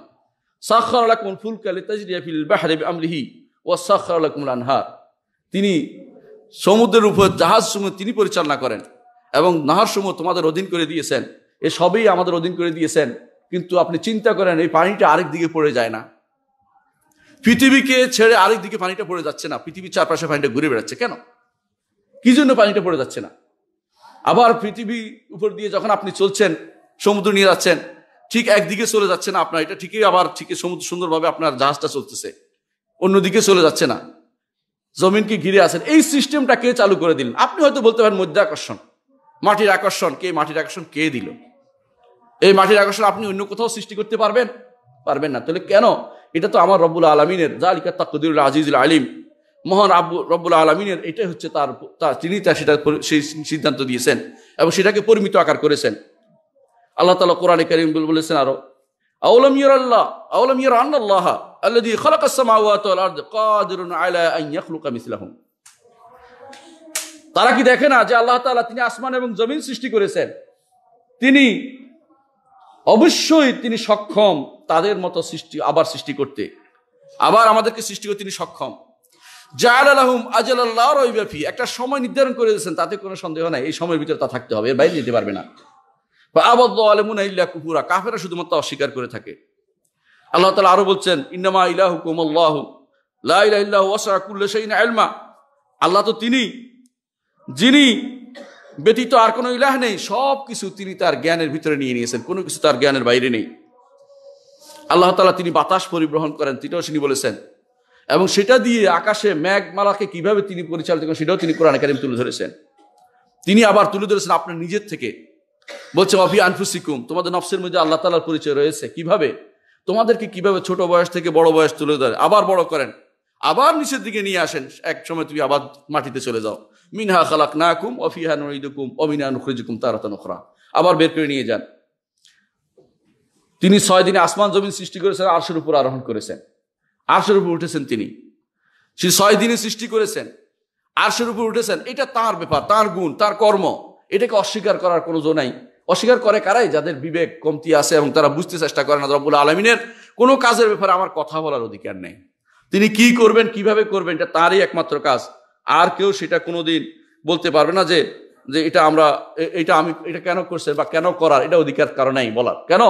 সাক্ষর আলাকুম ফুলকালি তাজরিয়া ফিল বাহারে আমলিহি ও সাক্ষর আলাকুমুল আনহার তিনি সমুদ্রের উপর জাহাজ সমুদ্র তিনি পরিচালনা করেন এবং নাহার সময় তোমাদের অধীন করে দিয়েছেন এ সবই আমাদের অধীন করে দিয়েছেন কিন্তু আপনি চিন্তা করেন এই পানিটা আরেক দিকে পড়ে যায় না পৃথিবীকে ছেড়ে আরেক দিকে পানিটা পড়ে যাচ্ছে না পৃথিবীর চারপাশে পানিটা ঘুরে বেড়াচ্ছে কেন কি জন্য পানিটা পড়ে যাচ্ছে না আবার পৃথিবী উপর দিয়ে যখন আপনি চলছেন সমুদ্র নিয়ে যাচ্ছেন ঠিক একদিকে চলে যাচ্ছে না আপনার এটা ঠিকই আবার ঠিকই সমুদ্র সুন্দরভাবে আপনার জাহাজটা চলতেছে অন্যদিকে চলে যাচ্ছে না জমিনকে ঘিরে আছেন এই সিস্টেমটা কে চালু করে দিলেন আপনি হয়তো বলতে পারেন মধ্যাকর্ষণ মাটির আকর্ষণ কে মাটির আকর্ষণ কে দিল এই মাটির আকর্ষণ আপনি অন্য কোথাও সৃষ্টি করতে পারবেন পারবেন না তাহলে কেন এটা তো আমার রব্বুল আলমিনের লিখা তাকুদুল আজিজুল আলিম মহান আব্বু রব্বুল আলমিনের এটাই হচ্ছে তার তিনি তার সেটা সেই সিদ্ধান্ত দিয়েছেন এবং সেটাকে পরিমিত আকার করেছেন আল্লাহ তালা কোরআনে করিম বলেছেন আরো আউলম আল্লাহ আউলম ইয়র আল্লাহ তারা কি দেখে না যে আল্লাহ তালা তিনি আসমান এবং জমিন সৃষ্টি করেছেন তিনি অবশ্যই তিনি সক্ষম তাদের মতো সৃষ্টি আবার সৃষ্টি করতে আবার আমাদেরকে সৃষ্টি করতে তিনি সক্ষম জায়াল আলহম আল্লাহ রবিবাফি একটা সময় নির্ধারণ করে দিয়েছেন তাতে কোনো সন্দেহ নাই এই সময়ের ভিতরে তা থাকতে হবে এর বাইরে যেতে পারবে না বা আবদ্ধ আলমুনা ইল্লা কুহুরা কাফেরা শুধুমাত্র অস্বীকার করে থাকে আল্লাহ তালা আরো বলছেন ইন্নামা ইলাহু কুমল্লাহ আলমা আল্লাহ তো তিনি যিনি ব্যতীত আর কোনো ইলাহ নেই সব কিছু তিনি তার জ্ঞানের ভিতরে নিয়ে নিয়েছেন কোনো কিছু তার জ্ঞানের বাইরে নেই আল্লাহ তালা তিনি বাতাস পরিবহন করেন তিনিও তিনি বলেছেন এবং সেটা দিয়ে আকাশে ম্যাগমালাকে কিভাবে তিনি পরিচালিত করেন সেটাও তিনি কোরআন একাডেমি তুলে ধরেছেন তিনি আবার তুলে ধরেছেন আপনার নিজের থেকে বলছে অফি আনফুসিকুম তোমাদের নফসের মধ্যে আল্লাহ তালার পরিচয় রয়েছে কিভাবে তোমাদেরকে কিভাবে ছোট বয়স থেকে বড় বয়স তুলে ধরে আবার বড় করেন আবার নিচের দিকে নিয়ে আসেন এক সময় তুমি আবার মাটিতে চলে যাও মিনহা খালাক নাকুম অফিহা নঈদুকুম অমিনা নুখরিজুকুম তারাতান ওখরা আবার বের করে নিয়ে যান তিনি ছয় দিনে আসমান জমিন সৃষ্টি করেছেন আরশের উপর আরোহণ করেছেন আরশের উপর উঠেছেন তিনি সে ছয় দিনে সৃষ্টি করেছেন আরশের উপর উঠেছেন এটা তার ব্যাপার তার গুণ তার কর্ম এটাকে অস্বীকার করার কোনো জো নাই অস্বীকার করে কারাই যাদের বিবেক কমতি আছে এবং তারা বুঝতে চেষ্টা করে না রব্বুল আলমিনের কোনো কাজের ব্যাপারে আমার কথা বলার অধিকার নেই তিনি কি করবেন কিভাবে করবেন এটা তারই একমাত্র কাজ আর কেউ সেটা কোনো দিন বলতে পারবে না যে যে এটা আমরা এটা আমি এটা কেন করছে বা কেন করার এটা অধিকার কারণেই বলার কেন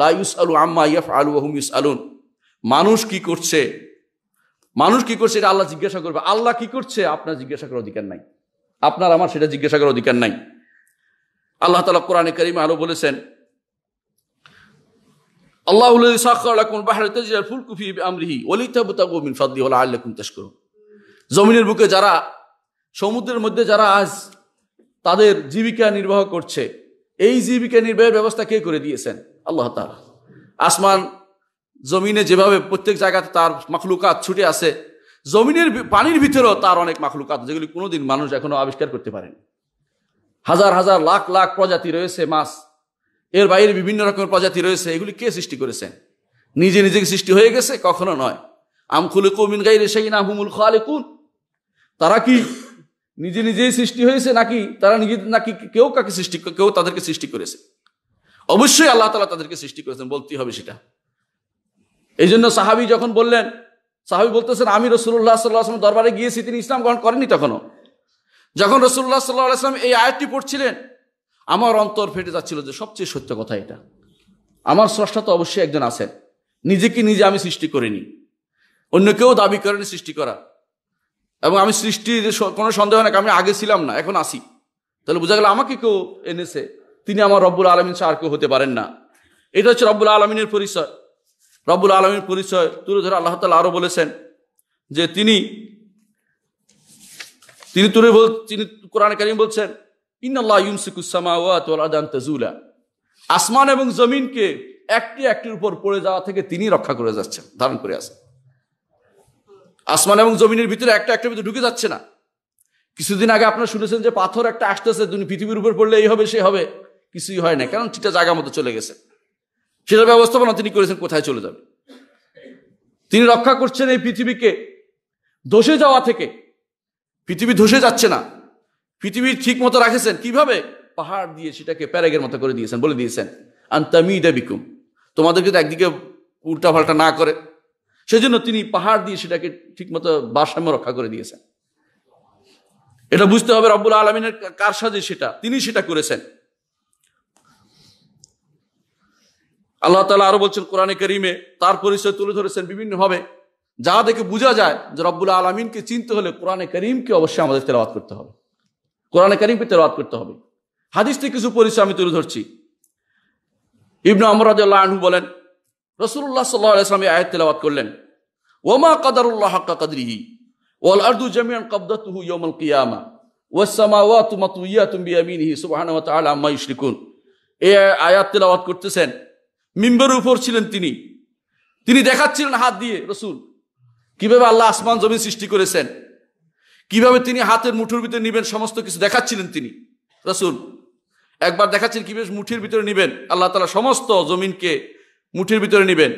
লাইউস আলু আম্মা ইয়াফ আলু আহম ইউস আলুন মানুষ কি করছে মানুষ কি করছে এটা আল্লাহ জিজ্ঞাসা করবে আল্লাহ কি করছে আপনার জিজ্ঞাসা করার অধিকার নাই আপনার আমার সেটা জিজ্ঞাসা করার অধিকার নাই আল্লাহ তালা কোরআনে করিমে আলো বলেছেন আল্লাহ সাক্ষর ফুলকুফি আমরিহি বুতা গোমিন ফাদি হল আল্লাহ কুন্তাস করুন জমিনের বুকে যারা সমুদ্রের মধ্যে যারা আজ তাদের জীবিকা নির্বাহ করছে এই জীবিকা নির্বাহের ব্যবস্থা কে করে দিয়েছেন আল্লাহ তালা আসমান জমিনে যেভাবে প্রত্যেক জায়গাতে তার মাখলুকাত ছুটে আছে জমিনের পানির ভিতরেও তার অনেক মাখলুকাত যেগুলি কোনোদিন মানুষ এখনো আবিষ্কার করতে পারেনি হাজার হাজার লাখ লাখ প্রজাতি রয়েছে মাছ এর বাইরে বিভিন্ন রকমের প্রজাতি রয়েছে এগুলি কে সৃষ্টি করেছেন নিজে নিজেকে সৃষ্টি হয়ে গেছে কখনো নয় আমখুলে কুমিন গাইরে সেই না হুমুল খোয়ালে কুন তারা কি নিজে নিজেই সৃষ্টি হয়েছে নাকি তারা নিজে নাকি কেউ কাকে সৃষ্টি কেউ তাদেরকে সৃষ্টি করেছে অবশ্যই আল্লাহ তালা তাদেরকে সৃষ্টি করেছেন বলতেই হবে সেটা এই জন্য সাহাবি যখন বললেন সাহাবি বলতেছেন আমি রসুল্লাহ সাল্লাহ দরবারে গিয়েছি তিনি ইসলাম গ্রহণ করেননি তখনও যখন রসুল্লাহ সাল্লাহ আসলাম এই আয়াতটি পড়ছিলেন আমার অন্তর ফেটে যাচ্ছিল যে সবচেয়ে সত্য কথা এটা আমার স্রষ্টা তো অবশ্যই একজন আছেন নিজেকে নিজে আমি সৃষ্টি করিনি অন্য কেউ দাবি করেনি সৃষ্টি করা এবং আমি সৃষ্টির কোনো সন্দেহ নাকি আমি আগে ছিলাম না এখন আসি তাহলে বোঝা গেল আমাকে কেউ এনেছে তিনি আমার রব্বুল আলমিন ছাড়া কেউ হতে পারেন না এটা হচ্ছে রব্বুল আলমিনের পরিচয় রব্বুল আলমীর পরিচয় তুলে ধরে আল্লাহ তালা আরও বলেছেন যে তিনি তিনি তুলে বল তিনি কোরআন কারিম বলছেন ইন্নআল্লাহ ইউনসিকুসামাওয়াতুলা আসমান এবং জমিনকে একটি একটির উপর পড়ে যাওয়া থেকে তিনি রক্ষা করে যাচ্ছেন ধারণ করে আছেন আসমান এবং জমিনের ভিতরে একটা একটা ভিতরে ঢুকে যাচ্ছে না কিছুদিন আগে আপনারা শুনেছেন যে পাথর একটা আসতেছে তুমি পৃথিবীর উপর পড়লে এই হবে সে হবে কিছুই হয় না কারণ সেটা জায়গা মতো চলে গেছে সেটার ব্যবস্থাপনা তিনি করেছেন কোথায় চলে যাবে তিনি রক্ষা করছেন এই পৃথিবীকে ধসে যাওয়া থেকে পৃথিবী ধসে যাচ্ছে না পৃথিবী ঠিক মতো রাখেছেন কিভাবে পাহাড় দিয়ে সেটাকে প্যারাগের মতো করে দিয়েছেন বলে দিয়েছেন আন্তামি দেবিকুম তোমাদেরকে যদি একদিকে উল্টা ফাল্টা না করে সেজন্য তিনি পাহাড় দিয়ে সেটাকে ঠিকমতো বাসাম্য রক্ষা করে দিয়েছেন এটা বুঝতে হবে রব্বুল আলমিনের কার সাজে সেটা তিনি সেটা করেছেন আল্লাহ তালা আরো বলছেন কোরআনে করিমে তার পরিচয় তুলে ধরেছেন বিভিন্নভাবে যা দেখে বোঝা যায় যে রব্বুল আলমিনকে চিনতে হলে কোরআনে করিমকে অবশ্যই আমাদের তেলাওয়াত করতে হবে কোরআনে করিমকে তেলাওয়াত করতে হবে হাদিস থেকে কিছু পরিচয় আমি তুলে ধরছি ইবনু আমরাদ আনহু বলেন রসুল্লাহ সাল্লাহ আসলামী আয়াত তেলাবাত করলেন ওমা কাদারুল্লাহ হাক্কা কাদরিহি ওয়াল আর্দু জামিয়ান কবদাতুহু ইয়ামাল কিয়ামা ওয়াসসামাওয়াতু মাতুইয়াতুম বিয়ামিনিহি সুবহানাহু ওয়া তাআলা আম্মা ইশরিকুন এই আয়াত তেলাওয়াত করতেছেন মিম্বরের উপর ছিলেন তিনি তিনি দেখাচ্ছিলেন হাত দিয়ে রসুল কিভাবে আল্লাহ আসমান জমিন সৃষ্টি করেছেন কিভাবে তিনি হাতের মুঠোর ভিতরে নিবেন সমস্ত কিছু দেখাচ্ছিলেন তিনি রসুল একবার দেখাচ্ছেন কিভাবে মুঠির ভিতরে নিবেন আল্লাহ তালা সমস্ত জমিনকে মুঠির ভিতরে নেবেন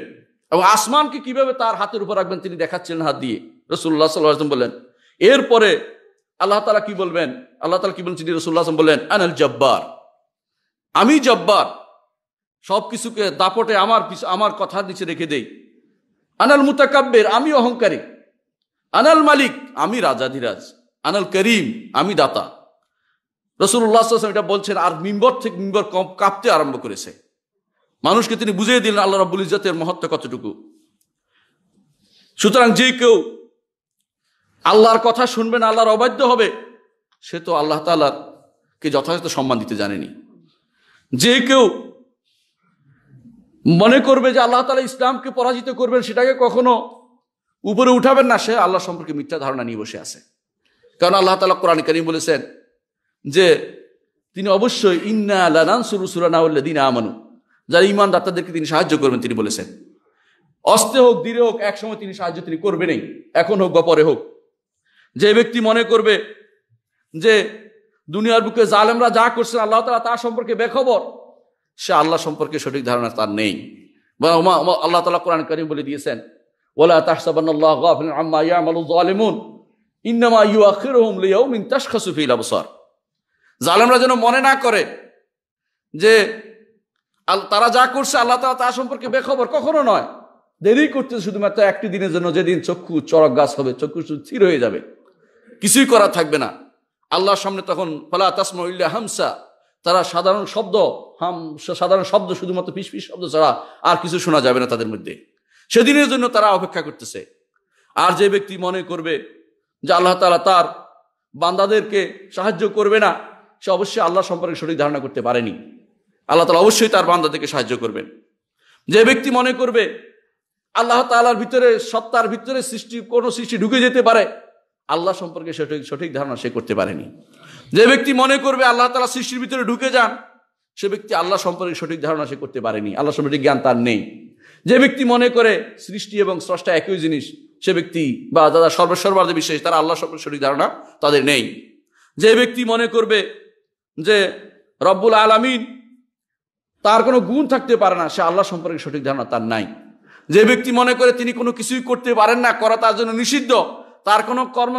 এবং আসমানকে কিভাবে তার হাতের উপর রাখবেন তিনি দেখাচ্ছিলেন হাত দিয়ে রসুল্লাহ সাল্লাম বললেন এরপরে আল্লাহ তালা কি বলবেন আল্লাহ তালা কি বলছেন তিনি রসুল্লাহ আসলাম বললেন আনাল জব্বার আমি জব্বার সব কিছুকে দাপটে আমার আমার কথার নিচে রেখে দেই আনাল মুতাকাব্যের আমি অহংকারী আনাল মালিক আমি রাজাধিরাজ আনাল করিম আমি দাতা রসুল্লাহ এটা বলছেন আর মিম্বর থেকে মিম্বর কাঁপতে আরম্ভ করেছে মানুষকে তিনি বুঝিয়ে দিলেন আল্লাহ রাবুল ইজাতের মহত্ব কতটুকু সুতরাং যে কেউ আল্লাহর কথা শুনবে না আল্লাহর অবাধ্য হবে সে তো আল্লাহ তালার কে যথাযথ সম্মান দিতে জানেনি যে কেউ মনে করবে যে আল্লাহ তালা ইসলামকে পরাজিত করবেন সেটাকে কখনো উপরে উঠাবেন না সে আল্লাহ সম্পর্কে মিথ্যা ধারণা নিয়ে বসে আছে কারণ আল্লাহ তালা কোরআন করিম বলেছেন যে তিনি অবশ্যই ইন্না আল্লাহ নানসুর সুরানা উল্লাদিন আমানু যারা ইমান দাতাদেরকে তিনি সাহায্য করবেন তিনি বলেছেন অস্তে হোক দৃঢ় হোক একসময় তিনি সাহায্য তিনি করবেনই এখন হোক বা পরে হোক যে ব্যক্তি মনে করবে যে দুনিয়ার বুকে জালেমরা যা করছেন আল্লাহ তালা তার সম্পর্কে বেখবর সে আল্লাহ সম্পর্কে সঠিক ধারণা তার নেই আল্লাহ তালা কোরআন করিম বলে দিয়েছেন আল্লাহ জালেমরা যেন মনে না করে যে তারা যা করছে আল্লাহ তালা তা সম্পর্কে বেখবর কখনো নয় দেরি করতে শুধুমাত্র একটি দিনের জন্য যেদিন চক্ষু চরক গাছ হবে চক্ষু স্থির হয়ে যাবে কিছুই করা থাকবে না আল্লাহর সামনে তখন ফলা তাসম ইল্লা হামসা তারা সাধারণ শব্দ হাম সাধারণ শব্দ শুধুমাত্র পিস পিস শব্দ ছাড়া আর কিছু শোনা যাবে না তাদের মধ্যে সেদিনের জন্য তারা অপেক্ষা করতেছে আর যে ব্যক্তি মনে করবে যে আল্লাহ তালা তার বান্দাদেরকে সাহায্য করবে না সে অবশ্যই আল্লাহ সম্পর্কে সঠিক ধারণা করতে পারেনি আল্লাহ তালা অবশ্যই তার বান্দাদেরকে সাহায্য করবেন যে ব্যক্তি মনে করবে আল্লাহ তালার ভিতরে সত্তার ভিতরে সৃষ্টি কোনো সৃষ্টি ঢুকে যেতে পারে আল্লাহ সম্পর্কে সঠিক সঠিক ধারণা সে করতে পারেনি যে ব্যক্তি মনে করবে আল্লাহ তালা সৃষ্টির ভিতরে ঢুকে যান সে ব্যক্তি আল্লাহ সম্পর্কে সঠিক ধারণা সে করতে পারেনি আল্লাহ সম্পর্কে জ্ঞান তার নেই যে ব্যক্তি মনে করে সৃষ্টি এবং স্রষ্টা একই জিনিস সে ব্যক্তি বা যারা যে বিশেষ তারা আল্লাহ সম্পর্কে সঠিক ধারণা তাদের নেই যে ব্যক্তি মনে করবে যে রব্বুল আলামিন তার কোনো গুণ থাকতে পারে না সে আল্লাহ সম্পর্কে সঠিক ধারণা তার নাই যে ব্যক্তি মনে করে তিনি কোনো কিছুই করতে পারেন না করা তার জন্য নিষিদ্ধ তার কোনো কর্ম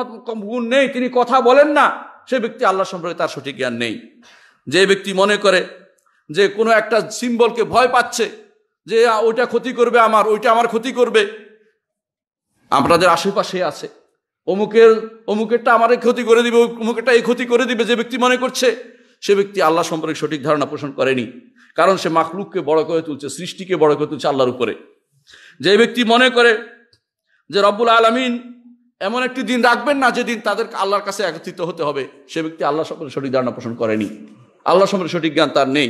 গুণ নেই তিনি কথা বলেন না সে ব্যক্তি আল্লাহ সম্পর্কে তার সঠিক জ্ঞান নেই যে ব্যক্তি মনে করে যে কোনো একটা সিম্বলকে ভয় পাচ্ছে যে ওইটা ক্ষতি করবে আমার ওইটা আমার ক্ষতি করবে আপনাদের আশেপাশে আছে অমুকের অমুকেরটা আমার ক্ষতি করে দিবে অমুকেরটা এই ক্ষতি করে দিবে যে ব্যক্তি মনে করছে সে ব্যক্তি আল্লাহ সম্পর্কে সঠিক ধারণা পোষণ করেনি কারণ সে মাখলুককে বড় করে তুলছে সৃষ্টিকে বড় করে তুলছে আল্লাহর উপরে যে ব্যক্তি মনে করে যে রব্বুল আলমিন এমন একটি দিন রাখবেন না যেদিন তাদের আল্লাহর কাছে একত্রিত হতে হবে সে ব্যক্তি আল্লাহ সম্পর্কে সঠিক ধারণা পোষণ করেনি আল্লাহ সম্পর্কে সঠিক জ্ঞান তার নেই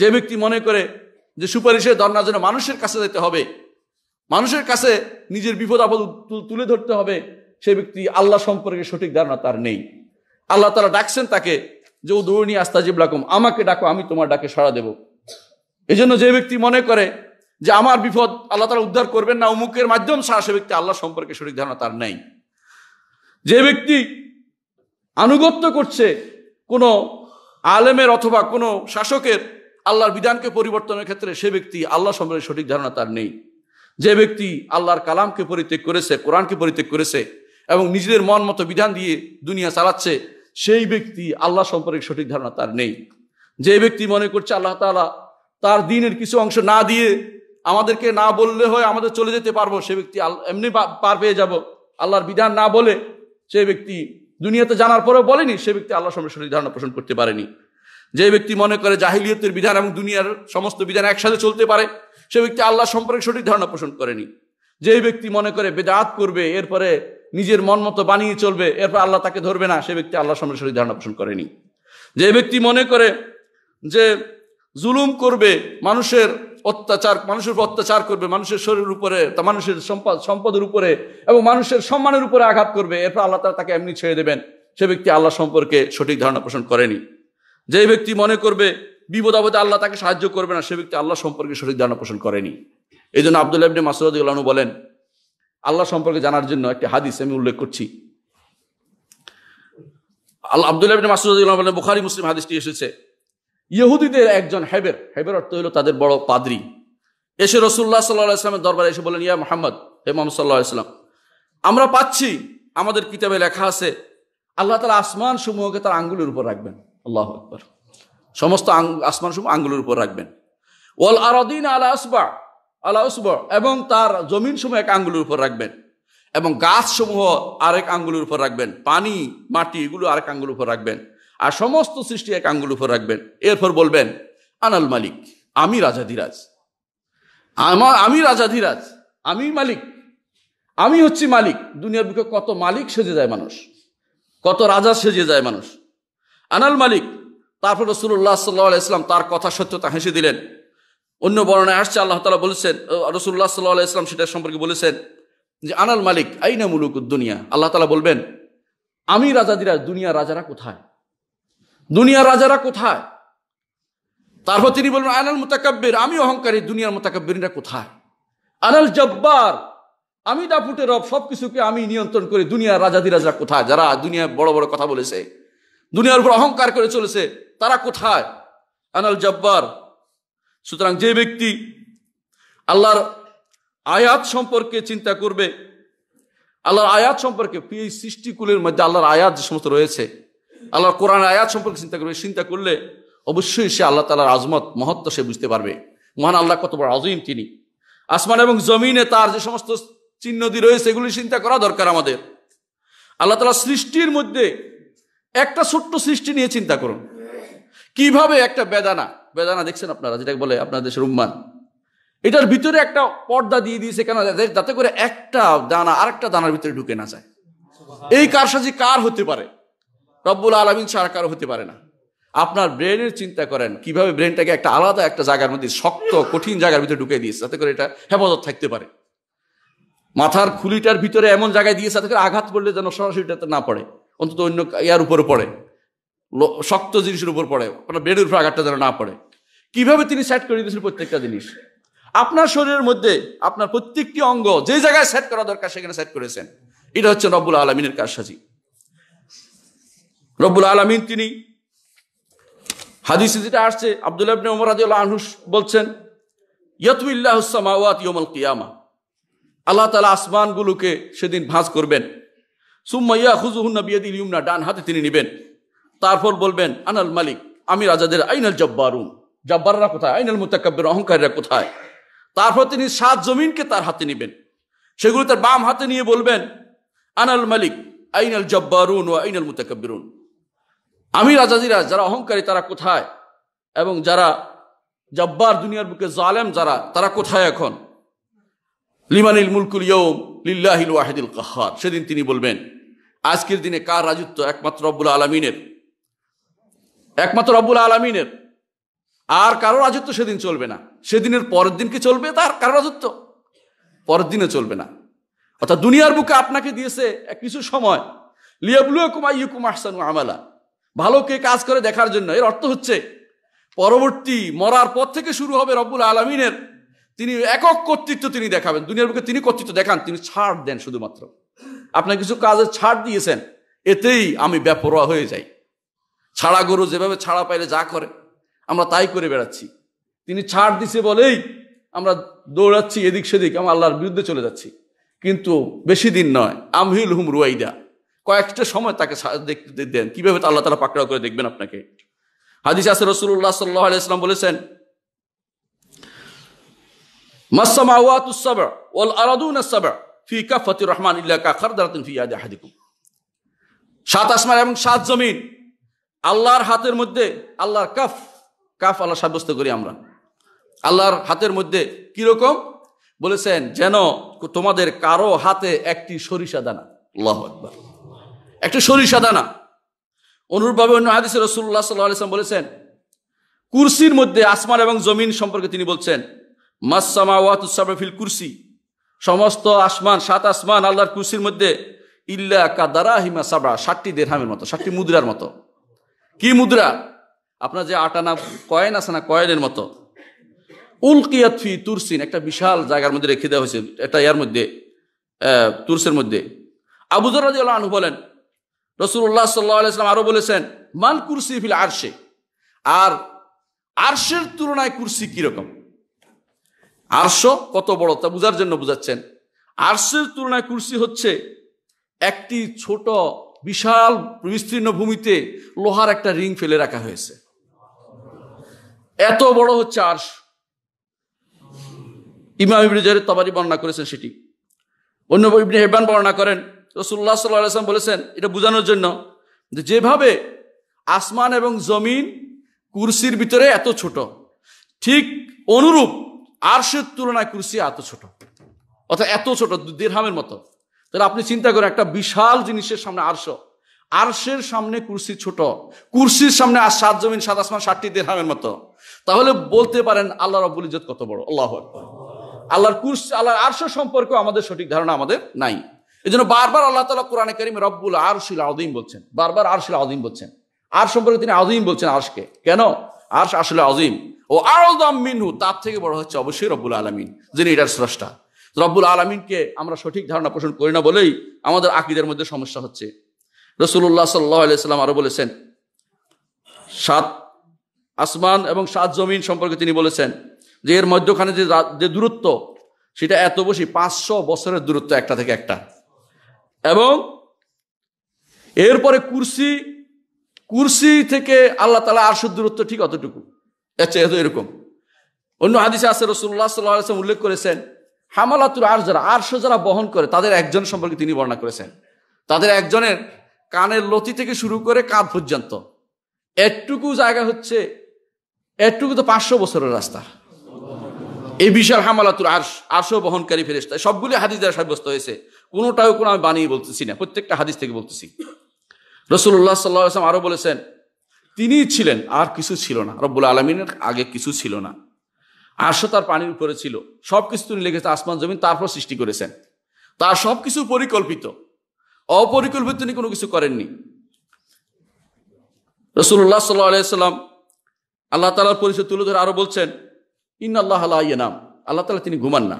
যে ব্যক্তি মনে করে যে সুপারিশের দরনার জন্য মানুষের কাছে যেতে হবে মানুষের কাছে নিজের বিপদ আপদ তুলে ধরতে হবে সে ব্যক্তি আল্লাহ সম্পর্কে সঠিক ধারণা তার নেই আল্লাহ তারা ডাকছেন তাকে যে ও দৌড়ি আস্তাজিব রাখুম আমাকে ডাকো আমি তোমার ডাকে সাড়া দেবো এই জন্য যে ব্যক্তি মনে করে যে আমার বিপদ আল্লাহ তারা উদ্ধার করবেন না অমুকের মাধ্যম সারা সে ব্যক্তি আল্লাহ সম্পর্কে সঠিক ধারণা তার নেই যে ব্যক্তি আনুগত্য করছে কোনো আলেমের অথবা কোনো শাসকের আল্লাহর বিধানকে পরিবর্তনের ক্ষেত্রে সে ব্যক্তি আল্লাহ সম্পর্কে সঠিক ধারণা তার নেই যে ব্যক্তি আল্লাহর কালামকে পরিত্যাগ করেছে কোরআনকে পরিত্যাগ করেছে এবং নিজেদের মন মতো বিধান দিয়ে দুনিয়া চালাচ্ছে সেই ব্যক্তি আল্লাহ সম্পর্কে সঠিক ধারণা তার নেই যে ব্যক্তি মনে করছে আল্লাহ তালা তার দিনের কিছু অংশ না দিয়ে আমাদেরকে না বললে হয় আমাদের চলে যেতে পারবো সে ব্যক্তি এমনি পার পেয়ে যাব আল্লাহর বিধান না বলে সে ব্যক্তি দুনিয়াতে জানার পরেও বলেনি সে ব্যক্তি আল্লাহ সঠিক ধারণা পোষণ করতে পারেনি যে ব্যক্তি মনে করে জাহিলিয়তের বিধান এবং দুনিয়ার সমস্ত বিধান একসাথে চলতে পারে সে ব্যক্তি আল্লাহ সম্পর্কে সঠিক ধারণা পোষণ করেনি যে ব্যক্তি মনে করে বেদাত করবে এরপরে নিজের মন মতো বানিয়ে চলবে এরপর আল্লাহ তাকে ধরবে না সে ব্যক্তি আল্লাহ সম্পর্কে সঠিক ধারণা পোষণ করেনি যে ব্যক্তি মনে করে যে জুলুম করবে মানুষের অত্যাচার মানুষের উপর অত্যাচার করবে মানুষের শরীরের উপরে তা মানুষের সম্পদ সম্পদের উপরে এবং মানুষের সম্মানের উপরে আঘাত করবে এরপর আল্লাহ তালা তাকে এমনি ছেড়ে দেবেন সে ব্যক্তি আল্লাহ সম্পর্কে সঠিক ধারণা পোষণ করেনি যে ব্যক্তি মনে করবে বিপদ আপদে আল্লাহ তাকে সাহায্য করবে না সে ব্যক্তি আল্লাহ সম্পর্কে সঠিক ধারণা পোষণ করেনি এই জন্য আবদুল্লাহ ইবনে মাসুদুল্লাহনু বলেন আল্লাহ সম্পর্কে জানার জন্য একটি হাদিস আমি উল্লেখ করছি আল্লাহ আবদুল্লাহ ইবনে মাসুদুল্লাহ বলেন বুখারি মুসলিম হাদিসটি এসেছে ইহুদিদের একজন হেবের হেবের অর্থ হলো তাদের বড় পাদ্রী এসে রসুল্লাহ সাল্লাহামের দরবারে এসে বলেন ইয়া মোহাম্মদ হে মোহাম্মদ সাল্লাহাম আমরা পাচ্ছি আমাদের কিতাবে লেখা আছে আল্লাহ তালা আসমান সমূহকে তার আঙ্গুলের উপর রাখবেন আল্লাহ আকবর সমস্ত আসমান সমূহ আঙ্গুলের উপর রাখবেন ওয়াল আরদিন আলা আসবা আলা আসবা এবং তার জমিন সমূহ এক আঙ্গুলের উপর রাখবেন এবং গাছ সমূহ আরেক আঙ্গুলের উপর রাখবেন পানি মাটি এগুলো আরেক আঙ্গুলের উপর রাখবেন আর সমস্ত সৃষ্টি এক আঙ্গুল উপর রাখবেন এরপর বলবেন আনাল মালিক আমি রাজাধিরাজ আমার আমি রাজাধিরাজ আমি মালিক আমি হচ্ছি মালিক দুনিয়ার বুকে কত মালিক সেজে যায় মানুষ কত রাজা সেজে যায় মানুষ আনাল মালিক তারপর রসুল্লাহ সাল্লাহ ইসলাম তার কথা সত্যতা হেসে দিলেন অন্য বর্ণায় আসছে আল্লাহ তালা বলেছেন রসুল্লাহ সাল্লাহ ইসলাম সেটা সম্পর্কে বলেছেন যে আনাল মালিক আইনা মুলুক দুনিয়া আল্লাহ তালা বলবেন আমি রাজাধিরাজ দুনিয়া রাজারা কোথায় দুনিয়ার রাজারা কোথায় তারপর তিনি বলবেন আনাল মোতাকাব্বের আমি অহংকারী দুনিয়ার মোতাকাব্বেরিরা কোথায় আনাল জব্বার আমি ডাপুটে রব সব কিছুকে আমি নিয়ন্ত্রণ করি দুনিয়ার রাজাদি রাজা কোথায় যারা দুনিয়ায় বড় বড় কথা বলেছে দুনিয়ার উপর অহংকার করে চলেছে তারা কোথায় আনাল জব্বার সুতরাং যে ব্যক্তি আল্লাহর আয়াত সম্পর্কে চিন্তা করবে আল্লাহর আয়াত সম্পর্কে এই সৃষ্টিকুলের মধ্যে আল্লাহর আয়াত যে সমস্ত রয়েছে আল্লাহ কোরআন আয়াত সম্পর্কে চিন্তা করবে চিন্তা করলে অবশ্যই সে আল্লাহ তালার আজমত মহত্ব সে বুঝতে পারবে মহান আল্লাহ কত বড় আজিম তিনি আসমান এবং জমিনে তার যে সমস্ত চিহ্নদি রয়েছে এগুলি চিন্তা করা দরকার আমাদের আল্লাহ তালা সৃষ্টির মধ্যে একটা ছোট্ট সৃষ্টি নিয়ে চিন্তা করুন কিভাবে একটা বেদানা বেদানা দেখছেন আপনারা যেটাকে বলে আপনাদের দেশের উম্মান এটার ভিতরে একটা পর্দা দিয়ে দিয়েছে কেন যাতে করে একটা দানা আরেকটা দানার ভিতরে ঢুকে না যায় এই কারসাজি কার হতে পারে রব্বুল আলমিন ছাড়া কারো হতে পারে না আপনার ব্রেনের চিন্তা করেন কিভাবে ব্রেনটাকে একটা আলাদা একটা জায়গার মধ্যে শক্ত কঠিন জায়গার ভিতরে ঢুকে দিয়েছে যাতে করে এটা হেফাজত থাকতে পারে মাথার খুলিটার ভিতরে এমন জায়গায় দিয়েছে যাতে করে আঘাত পড়লে যেন সরাসরিটাতে না পড়ে অন্তত অন্য ইয়ার উপরে পড়ে শক্ত জিনিসের উপর পড়ে আপনার ব্রেনের উপর আঘাতটা যেন না পড়ে কিভাবে তিনি সেট করে দিয়েছেন প্রত্যেকটা জিনিস আপনার শরীরের মধ্যে আপনার প্রত্যেকটি অঙ্গ যে জায়গায় সেট করা দরকার সেখানে সেট করেছেন এটা হচ্ছে রব্বুল আলমিনের কারসাজি রব্বুল আলমিন তিনি হাদিস যেটা আসছে আবদুল্লাহ ইবনে ওমর রাদিয়াল্লাহু আনহু বলছেন ইয়াতুল্লাহু সামাওয়াত ইয়াউমাল কিয়ামা আল্লাহ তাআলা আসমানগুলোকে সেদিন ভাঁজ করবেন সুম্মা ইয়াখুযুহুন্না বিয়াদিল ইউমনা ডান হাতে তিনি নেবেন তারপর বলবেন আনাল মালিক আমি রাজাদের আইনাল জব্বারুন জব্বাররা কোথায় আইনাল মুতাকাব্বির অহংকারীরা কোথায় তারপর তিনি সাত জমিনকে তার হাতে নেবেন সেগুলো তার বাম হাতে নিয়ে বলবেন আনাল মালিক আইনাল জব্বারুন ও আইনাল মুতাকাব্বিরুন আমি রাজাদিরাজ যারা অহংকারী তারা কোথায় এবং যারা জব্বার দুনিয়ার বুকে জালেম যারা তারা কোথায় এখন লিমানিল মুলকুল ইয়ম লিল্লাহিল ওয়াহেদুল কাহার সেদিন তিনি বলবেন আজকের দিনে কার রাজত্ব একমাত্র রব্বুল আলমিনের একমাত্র রব্বুল আলমিনের আর কারো রাজত্ব সেদিন চলবে না সেদিনের পরের দিন কি চলবে তার কারো রাজত্ব পরের দিনে চলবে না অর্থাৎ দুনিয়ার বুকে আপনাকে দিয়েছে কিছু সময় লিয়াবলু কুমা কুমার আহসানু আমালা ভালো কে কাজ করে দেখার জন্য এর অর্থ হচ্ছে পরবর্তী মরার পর থেকে শুরু হবে রব্বুল আলমিনের তিনি একক কর্তৃত্ব তিনি দেখাবেন দুনিয়ার বুকে তিনি কর্তৃত্ব দেখান তিনি ছাড় দেন শুধুমাত্র আপনার কিছু কাজে ছাড় দিয়েছেন এতেই আমি ব্যাপরোয়া হয়ে যাই ছাড়া গরু যেভাবে ছাড়া পাইলে যা করে আমরা তাই করে বেড়াচ্ছি তিনি ছাড় দিছে বলেই আমরা দৌড়াচ্ছি এদিক সেদিক আমরা আল্লাহর বিরুদ্ধে চলে যাচ্ছি কিন্তু বেশি দিন নয় আমহিল হুম রুয়াইদা কয়েকটা সময় তাকে দেখতে দেন কিভাবে আল্লাহ তালা পাকড়াও করে দেখবেন আপনাকে হাদিস আছে রসুল্লাহ সাল্লাহ আলাইসলাম বলেছেন সাত আসমান এবং সাত জমিন আল্লাহর হাতের মধ্যে আল্লাহর কাফ কাফ আল্লাহ সাব্যস্ত করি আমরা আল্লাহর হাতের মধ্যে কিরকম বলেছেন যেন তোমাদের কারো হাতে একটি সরিষা দানা আল্লাহ আকবর একটা সরিষা দানা অনুরূপভাবে অন্য হাদিসের রসুল্লাহ সাল্লাহ আলিয়াম বলেছেন কুরসির মধ্যে আসমান এবং জমিন সম্পর্কে তিনি বলছেন মাসামা ওয়াতুসাবিল কুরসি সমস্ত আসমান সাত আসমান আল্লাহর কুরসির মধ্যে ইল্লা কাদারা হিমা সাবরা ষাটটি দেড়হামের মতো ষাটটি মুদ্রার মতো কি মুদ্রা আপনার যে আটানা কয়েন আছে না কয়েনের মতো উলকিয়াতফি তুরসিন একটা বিশাল জায়গার মধ্যে রেখে দেওয়া হয়েছে একটা ইয়ার মধ্যে তুরসের মধ্যে আবুজর রাজি আল্লাহ বলেন রসুল্লাহ সাল্লাহাম আরও বলেছেন মান কুরসি ফিল আরশে আর আরশের তুলনায় কুরসি কীরকম আরশ কত বড় তা বুঝার জন্য বুঝাচ্ছেন আরশের তুলনায় কুরসি হচ্ছে একটি ছোট বিশাল বিস্তীর্ণ ভূমিতে লোহার একটা রিং ফেলে রাখা হয়েছে এত বড় হচ্ছে আরশ ইমাম ইবনে জাহের তাবারি বর্ণনা করেছেন সেটি অন্য ইবনে হেবান বর্ণনা করেন রসুল্লাহ সাল্লাহ বলেছেন এটা বোঝানোর জন্য যেভাবে আসমান এবং জমিন কুরসির ভিতরে এত ছোট ঠিক অনুরূপ আরশের তুলনায় কুরসি এত ছোট অর্থাৎ এত ছোট দেড়হামের মতো তাহলে আপনি চিন্তা করেন একটা বিশাল জিনিসের সামনে আর্শ আরশের সামনে কুরসি ছোট কুরসির সামনে আর সাত জমিন সাত আসমান ষাটটি দেড়হামের মতো তাহলে বলতে পারেন আল্লাহ রব্বুল ইজত কত বড় আল্লাহ আল্লাহর কুরসি আল্লাহর আর্শ সম্পর্কে আমাদের সঠিক ধারণা আমাদের নাই এই জন্য বারবার আল্লাহ তালা কোরআনে করিম রব্বুল আরশিল আদিম বলছেন বারবার আরশিল আদিম বলছেন আর সম্পর্কে তিনি আদিম বলছেন আরশকে কেন আর আসলে আজিম ও আর মিনহু তার থেকে বড় হচ্ছে অবশ্যই রব্বুল আলমিন যিনি এটার স্রষ্টা রব্বুল আলমিনকে আমরা সঠিক ধারণা পোষণ করি না বলেই আমাদের আকিদের মধ্যে সমস্যা হচ্ছে রসুল্লাহ সাল্লাহ আলাইসাল্লাম আরও বলেছেন সাত আসমান এবং সাত জমিন সম্পর্কে তিনি বলেছেন যে এর মধ্যখানে যে দূরত্ব সেটা এত বেশি পাঁচশো বছরের দূরত্ব একটা থেকে একটা এবং এরপরে কুরসি কুরসি থেকে আল্লাহ তালা আরশুর দূরত্ব ঠিক অতটুকু আচ্ছা এরকম অন্য হাদিসে আছে রসুল্লাহ সাল্লাম উল্লেখ করেছেন হামালাতুর আর যারা আরশো যারা বহন করে তাদের একজন সম্পর্কে তিনি বর্ণনা করেছেন তাদের একজনের কানের লতি থেকে শুরু করে কাঁধ পর্যন্ত এটুকু জায়গা হচ্ছে এটুকু তো পাঁচশো বছরের রাস্তা এই বিশাল হামালাতুর আর্শ আর্শ বহনকারী ফেরেস্তায় সবগুলি হাদিস দ্বারা সাব্যস্ত হয়েছে কোনোটাও কোনো আমি বানিয়ে বলতেছি না প্রত্যেকটা হাদিস থেকে বলতেছি রসুল্লাহ সাল্লাহ আসলাম আরও বলেছেন তিনি ছিলেন আর কিছু ছিল না রব্বুল আলমিনের আগে কিছু ছিল না আরশো তার পানির উপরে ছিল সব কিছু তিনি লিখেছেন আসমান জমিন তারপর সৃষ্টি করেছেন তার সব কিছু পরিকল্পিত অপরিকল্পিত তিনি কোনো কিছু করেননি রসুল্লাহ সাল্লাহ আলাইসাল্লাম আল্লাহ তালার পরিচয় তুলে ধরে আরও বলছেন ইন আল্লাহ আল্লাহ নাম আল্লাহ তালা তিনি ঘুমান না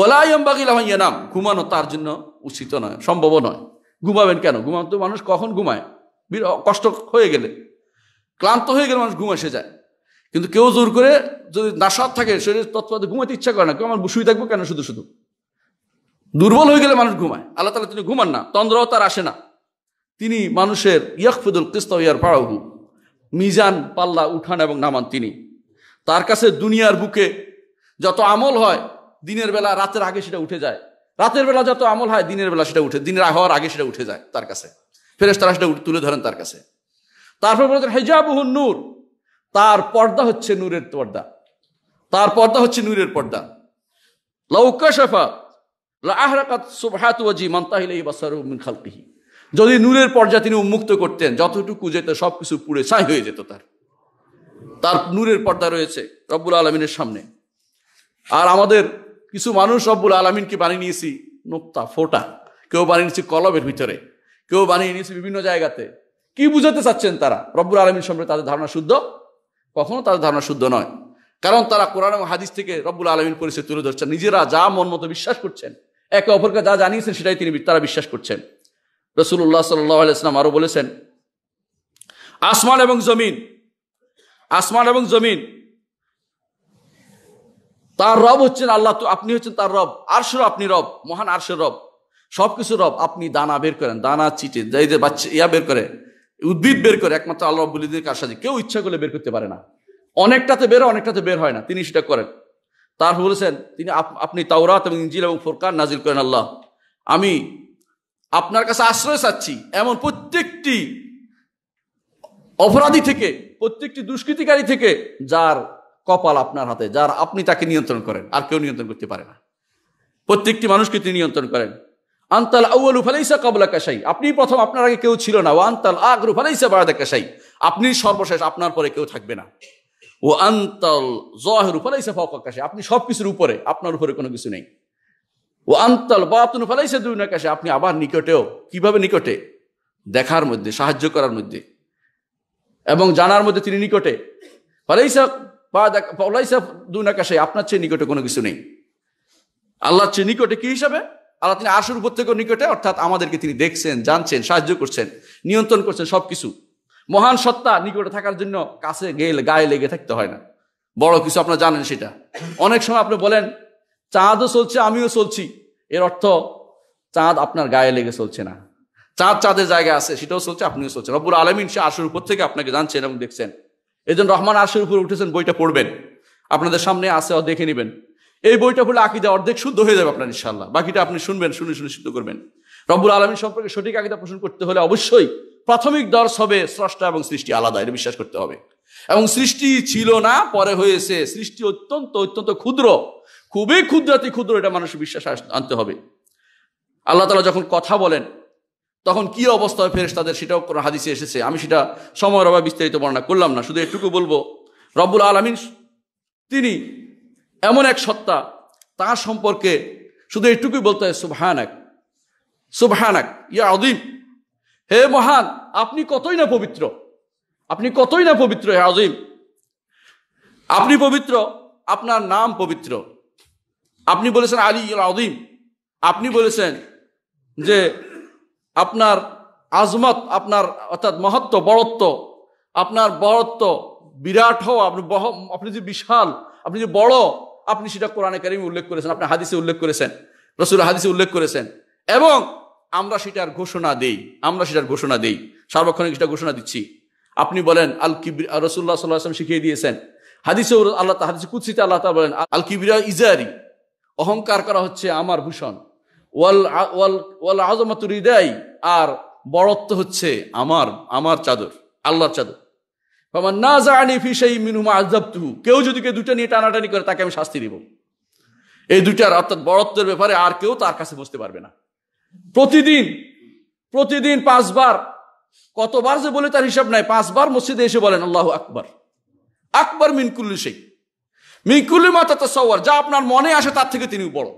ওলায়ম বাগিল হইয়া নাম ঘুমানো তার জন্য উচিত নয় সম্ভব নয় ঘুমাবেন কেন ঘুমান তো মানুষ কখন ঘুমায় কষ্ট হয়ে গেলে ক্লান্ত হয়ে গেলে মানুষ ঘুম এসে যায় কিন্তু কেউ জোর করে যদি নাসাদ থাকে শরীর তৎপাতে ঘুমাতে ইচ্ছা করে না কেউ আমার শুয়ে থাকবো কেন শুধু শুধু দুর্বল হয়ে গেলে মানুষ ঘুমায় আল্লাহ তালা তিনি ঘুমান না তন্দ্রাও তার আসে না তিনি মানুষের ইয়াকফুদুল ইয়ার পাড়াহু মিজান পাল্লা উঠান এবং নামান তিনি তার কাছে দুনিয়ার বুকে যত আমল হয় দিনের বেলা রাতের আগে সেটা উঠে যায় রাতের বেলা যত আমল হয় দিনের বেলা সেটা উঠে দিনের হওয়ার আগে সেটা উঠে যায় তার কাছে ফেরেস তারা সেটা তুলে ধরেন তার কাছে তারপর বলেছেন হেজাবুহুন নূর তার পর্দা হচ্ছে নূরের পর্দা তার পর্দা হচ্ছে নূরের পর্দা যদি নূরের পর্দা তিনি উন্মুক্ত করতেন যতটুকু যেত সব কিছু পুড়ে ছাই হয়ে যেত তার তার নূরের পর্দা রয়েছে রব্বুল আলমিনের সামনে আর আমাদের কিছু মানুষ রব্বুল আলমিনকে বানিয়ে নিয়েছি নোক্তা ফোটা কেউ বানিয়ে নিয়েছি কলবের ভিতরে কেউ বানিয়ে নিয়েছি বিভিন্ন জায়গাতে কি বুঝাতে চাচ্ছেন তারা রব্বুল আলমিন সম্পর্কে তাদের ধারণা শুদ্ধ কখনো তাদের ধারণা শুদ্ধ নয় কারণ তারা কোরআন এবং হাদিস থেকে রব্বুল আলমিন পরিচয় তুলে ধরছেন নিজেরা যা মন মতো বিশ্বাস করছেন একে অপরকে যা জানিয়েছেন সেটাই তিনি তারা বিশ্বাস করছেন রসুল্লাহ সাল্লাম আরও বলেছেন আসমান এবং জমিন আসমান এবং জমিন তার রব হচ্ছেন আল্লাহ তো আপনি হচ্ছেন তার রব আরশের আপনি রব মহান আরশের রব সবকিছু রব আপনি দানা বের করেন দানা চিটে যাই যে বাচ্চা ইয়া বের করে উদ্ভিদ বের করে একমাত্র আল্লাহ রব্বুলিদের কার সাথে কেউ ইচ্ছা করলে বের করতে পারে না অনেকটাতে বের অনেকটাতে বের হয় না তিনি সেটা করেন তার বলেছেন তিনি আপনি তাওরাত এবং ইঞ্জিল এবং ফোরকান নাজিল করেন আল্লাহ আমি আপনার কাছে আশ্রয় চাচ্ছি এমন প্রত্যেকটি অপরাধী থেকে প্রত্যেকটি দুষ্কৃতিকারী থেকে যার কপাল আপনার হাতে যার আপনি তাকে নিয়ন্ত্রণ করেন আর কেউ নিয়ন্ত্রণ করতে পারে না প্রত্যেকটি মানুষকে তিনি নিয়ন্ত্রণ করেন আন্তাল আউ্ল ফালাইসা কবলা কাসাই আপনি প্রথম আপনার আগে কেউ ছিল না ও আন্তাল আগ্রু ফালাইসা বারাদা কাসাই আপনি সর্বশেষ আপনার পরে কেউ থাকবে না ও আন্তাল জহের ফালাইসা ফকাশে কাসাই আপনি সব কিছুর উপরে আপনার উপরে কোনো কিছু নেই ও আন্তাল বাতুন ফালাইসা দুই কাশে আপনি আবার নিকটেও কিভাবে নিকটে দেখার মধ্যে সাহায্য করার মধ্যে এবং জানার মধ্যে তিনি নিকটে ফালাইসা বা ওলাইসা দুনাকাশে আপনার চেয়ে নিকটে কোনো কিছু নেই আল্লাহর চেয়ে নিকটে কি হিসাবে আল্লাহ তিনি আসুর থেকে নিকটে অর্থাৎ আমাদেরকে তিনি দেখছেন জানছেন সাহায্য করছেন নিয়ন্ত্রণ করছেন সব কিছু মহান সত্তা নিকটে থাকার জন্য কাছে গেলে গায়ে লেগে থাকতে হয় না বড় কিছু আপনারা জানেন সেটা অনেক সময় আপনি বলেন চাঁদও চলছে আমিও চলছি এর অর্থ চাঁদ আপনার গায়ে লেগে চলছে না চাঁদ চাঁদের জায়গা আছে সেটাও চলছে আপনিও চলছেন রব্বুল আলমিন সে আশুর উপর থেকে আপনাকে জানছেন এবং দেখছেন এজন্য রহমান আশের উপরে উঠেছেন বইটা পড়বেন আপনাদের সামনে আছে দেখে নেবেন এই বইটা পড়লে আকিদা অর্ধেক শুদ্ধ হয়ে যাবে আপনার ইনশাল্লাহ বাকিটা আপনি শুনবেন শুনে শুনে সিদ্ধ করবেন রব্বুল আলমীর সম্পর্কে সঠিক আকিদা পোষণ করতে হলে অবশ্যই প্রাথমিক দর্শ হবে স্রষ্টা এবং সৃষ্টি আলাদা এটা বিশ্বাস করতে হবে এবং সৃষ্টি ছিল না পরে হয়েছে সৃষ্টি অত্যন্ত অত্যন্ত ক্ষুদ্র খুবই ক্ষুদ্রাতি ক্ষুদ্র এটা মানুষের বিশ্বাস আনতে হবে আল্লাহ তালা যখন কথা বলেন তখন কি অবস্থা হয় তাদের সেটাও কোনো হাদিসে এসেছে আমি সেটা সময়ের অভাবে বিস্তারিত বর্ণনা করলাম না শুধু এটুকু বলবো রব্বুল আলমিন তিনি এমন এক সত্তা তার সম্পর্কে শুধু এটুকুই বলতে হয় সুভায়ানাক সুবহানাক ইয়া অদিম হে মহান আপনি কতই না পবিত্র আপনি কতই না পবিত্র হে অজিম আপনি পবিত্র আপনার নাম পবিত্র আপনি বলেছেন আলী অদিম আপনি বলেছেন যে আপনার আজমত আপনার অর্থাৎ মহত্ব বড়ত্ব আপনার বড়ত্ব বিরাট হওয়া আপনি বহ আপনি যে বিশাল আপনি যে বড় আপনি সেটা কোরআনে কারিমে উল্লেখ করেছেন আপনি হাদিসে উল্লেখ করেছেন রসুল হাদিসে উল্লেখ করেছেন এবং আমরা সেটার ঘোষণা দেই আমরা সেটার ঘোষণা দেই সার্বক্ষণিক সেটা ঘোষণা দিচ্ছি আপনি বলেন আল কিবির রসুল্লাহ সাল্লাহাম শিখিয়ে দিয়েছেন হাদিসে আল্লাহ হাদিসে কুৎসিতে আল্লাহ বলেন আল কিবিরা ইজারি অহংকার করা হচ্ছে আমার ভূষণ আর বড়ত্ব হচ্ছে আমার আমার চাদর আল্লাহর চাদর আমার না জানি সেই মিনুমা আজাবতুহু কেউ যদি কেউ দুটা নিয়ে টানাটানি করে তাকে আমি শাস্তি দিব এই দুটার অর্থাৎ বড়ত্বের ব্যাপারে আর কেউ তার কাছে বসতে পারবে না প্রতিদিন প্রতিদিন পাঁচবার কতবার যে বলে তার হিসাব নাই পাঁচবার মসজিদে এসে বলেন আল্লাহ আকবর আকবর মিনকুল্লি সেই মিনকুল্লি মাতা তো সওয়ার যা আপনার মনে আসে তার থেকে তিনি বড়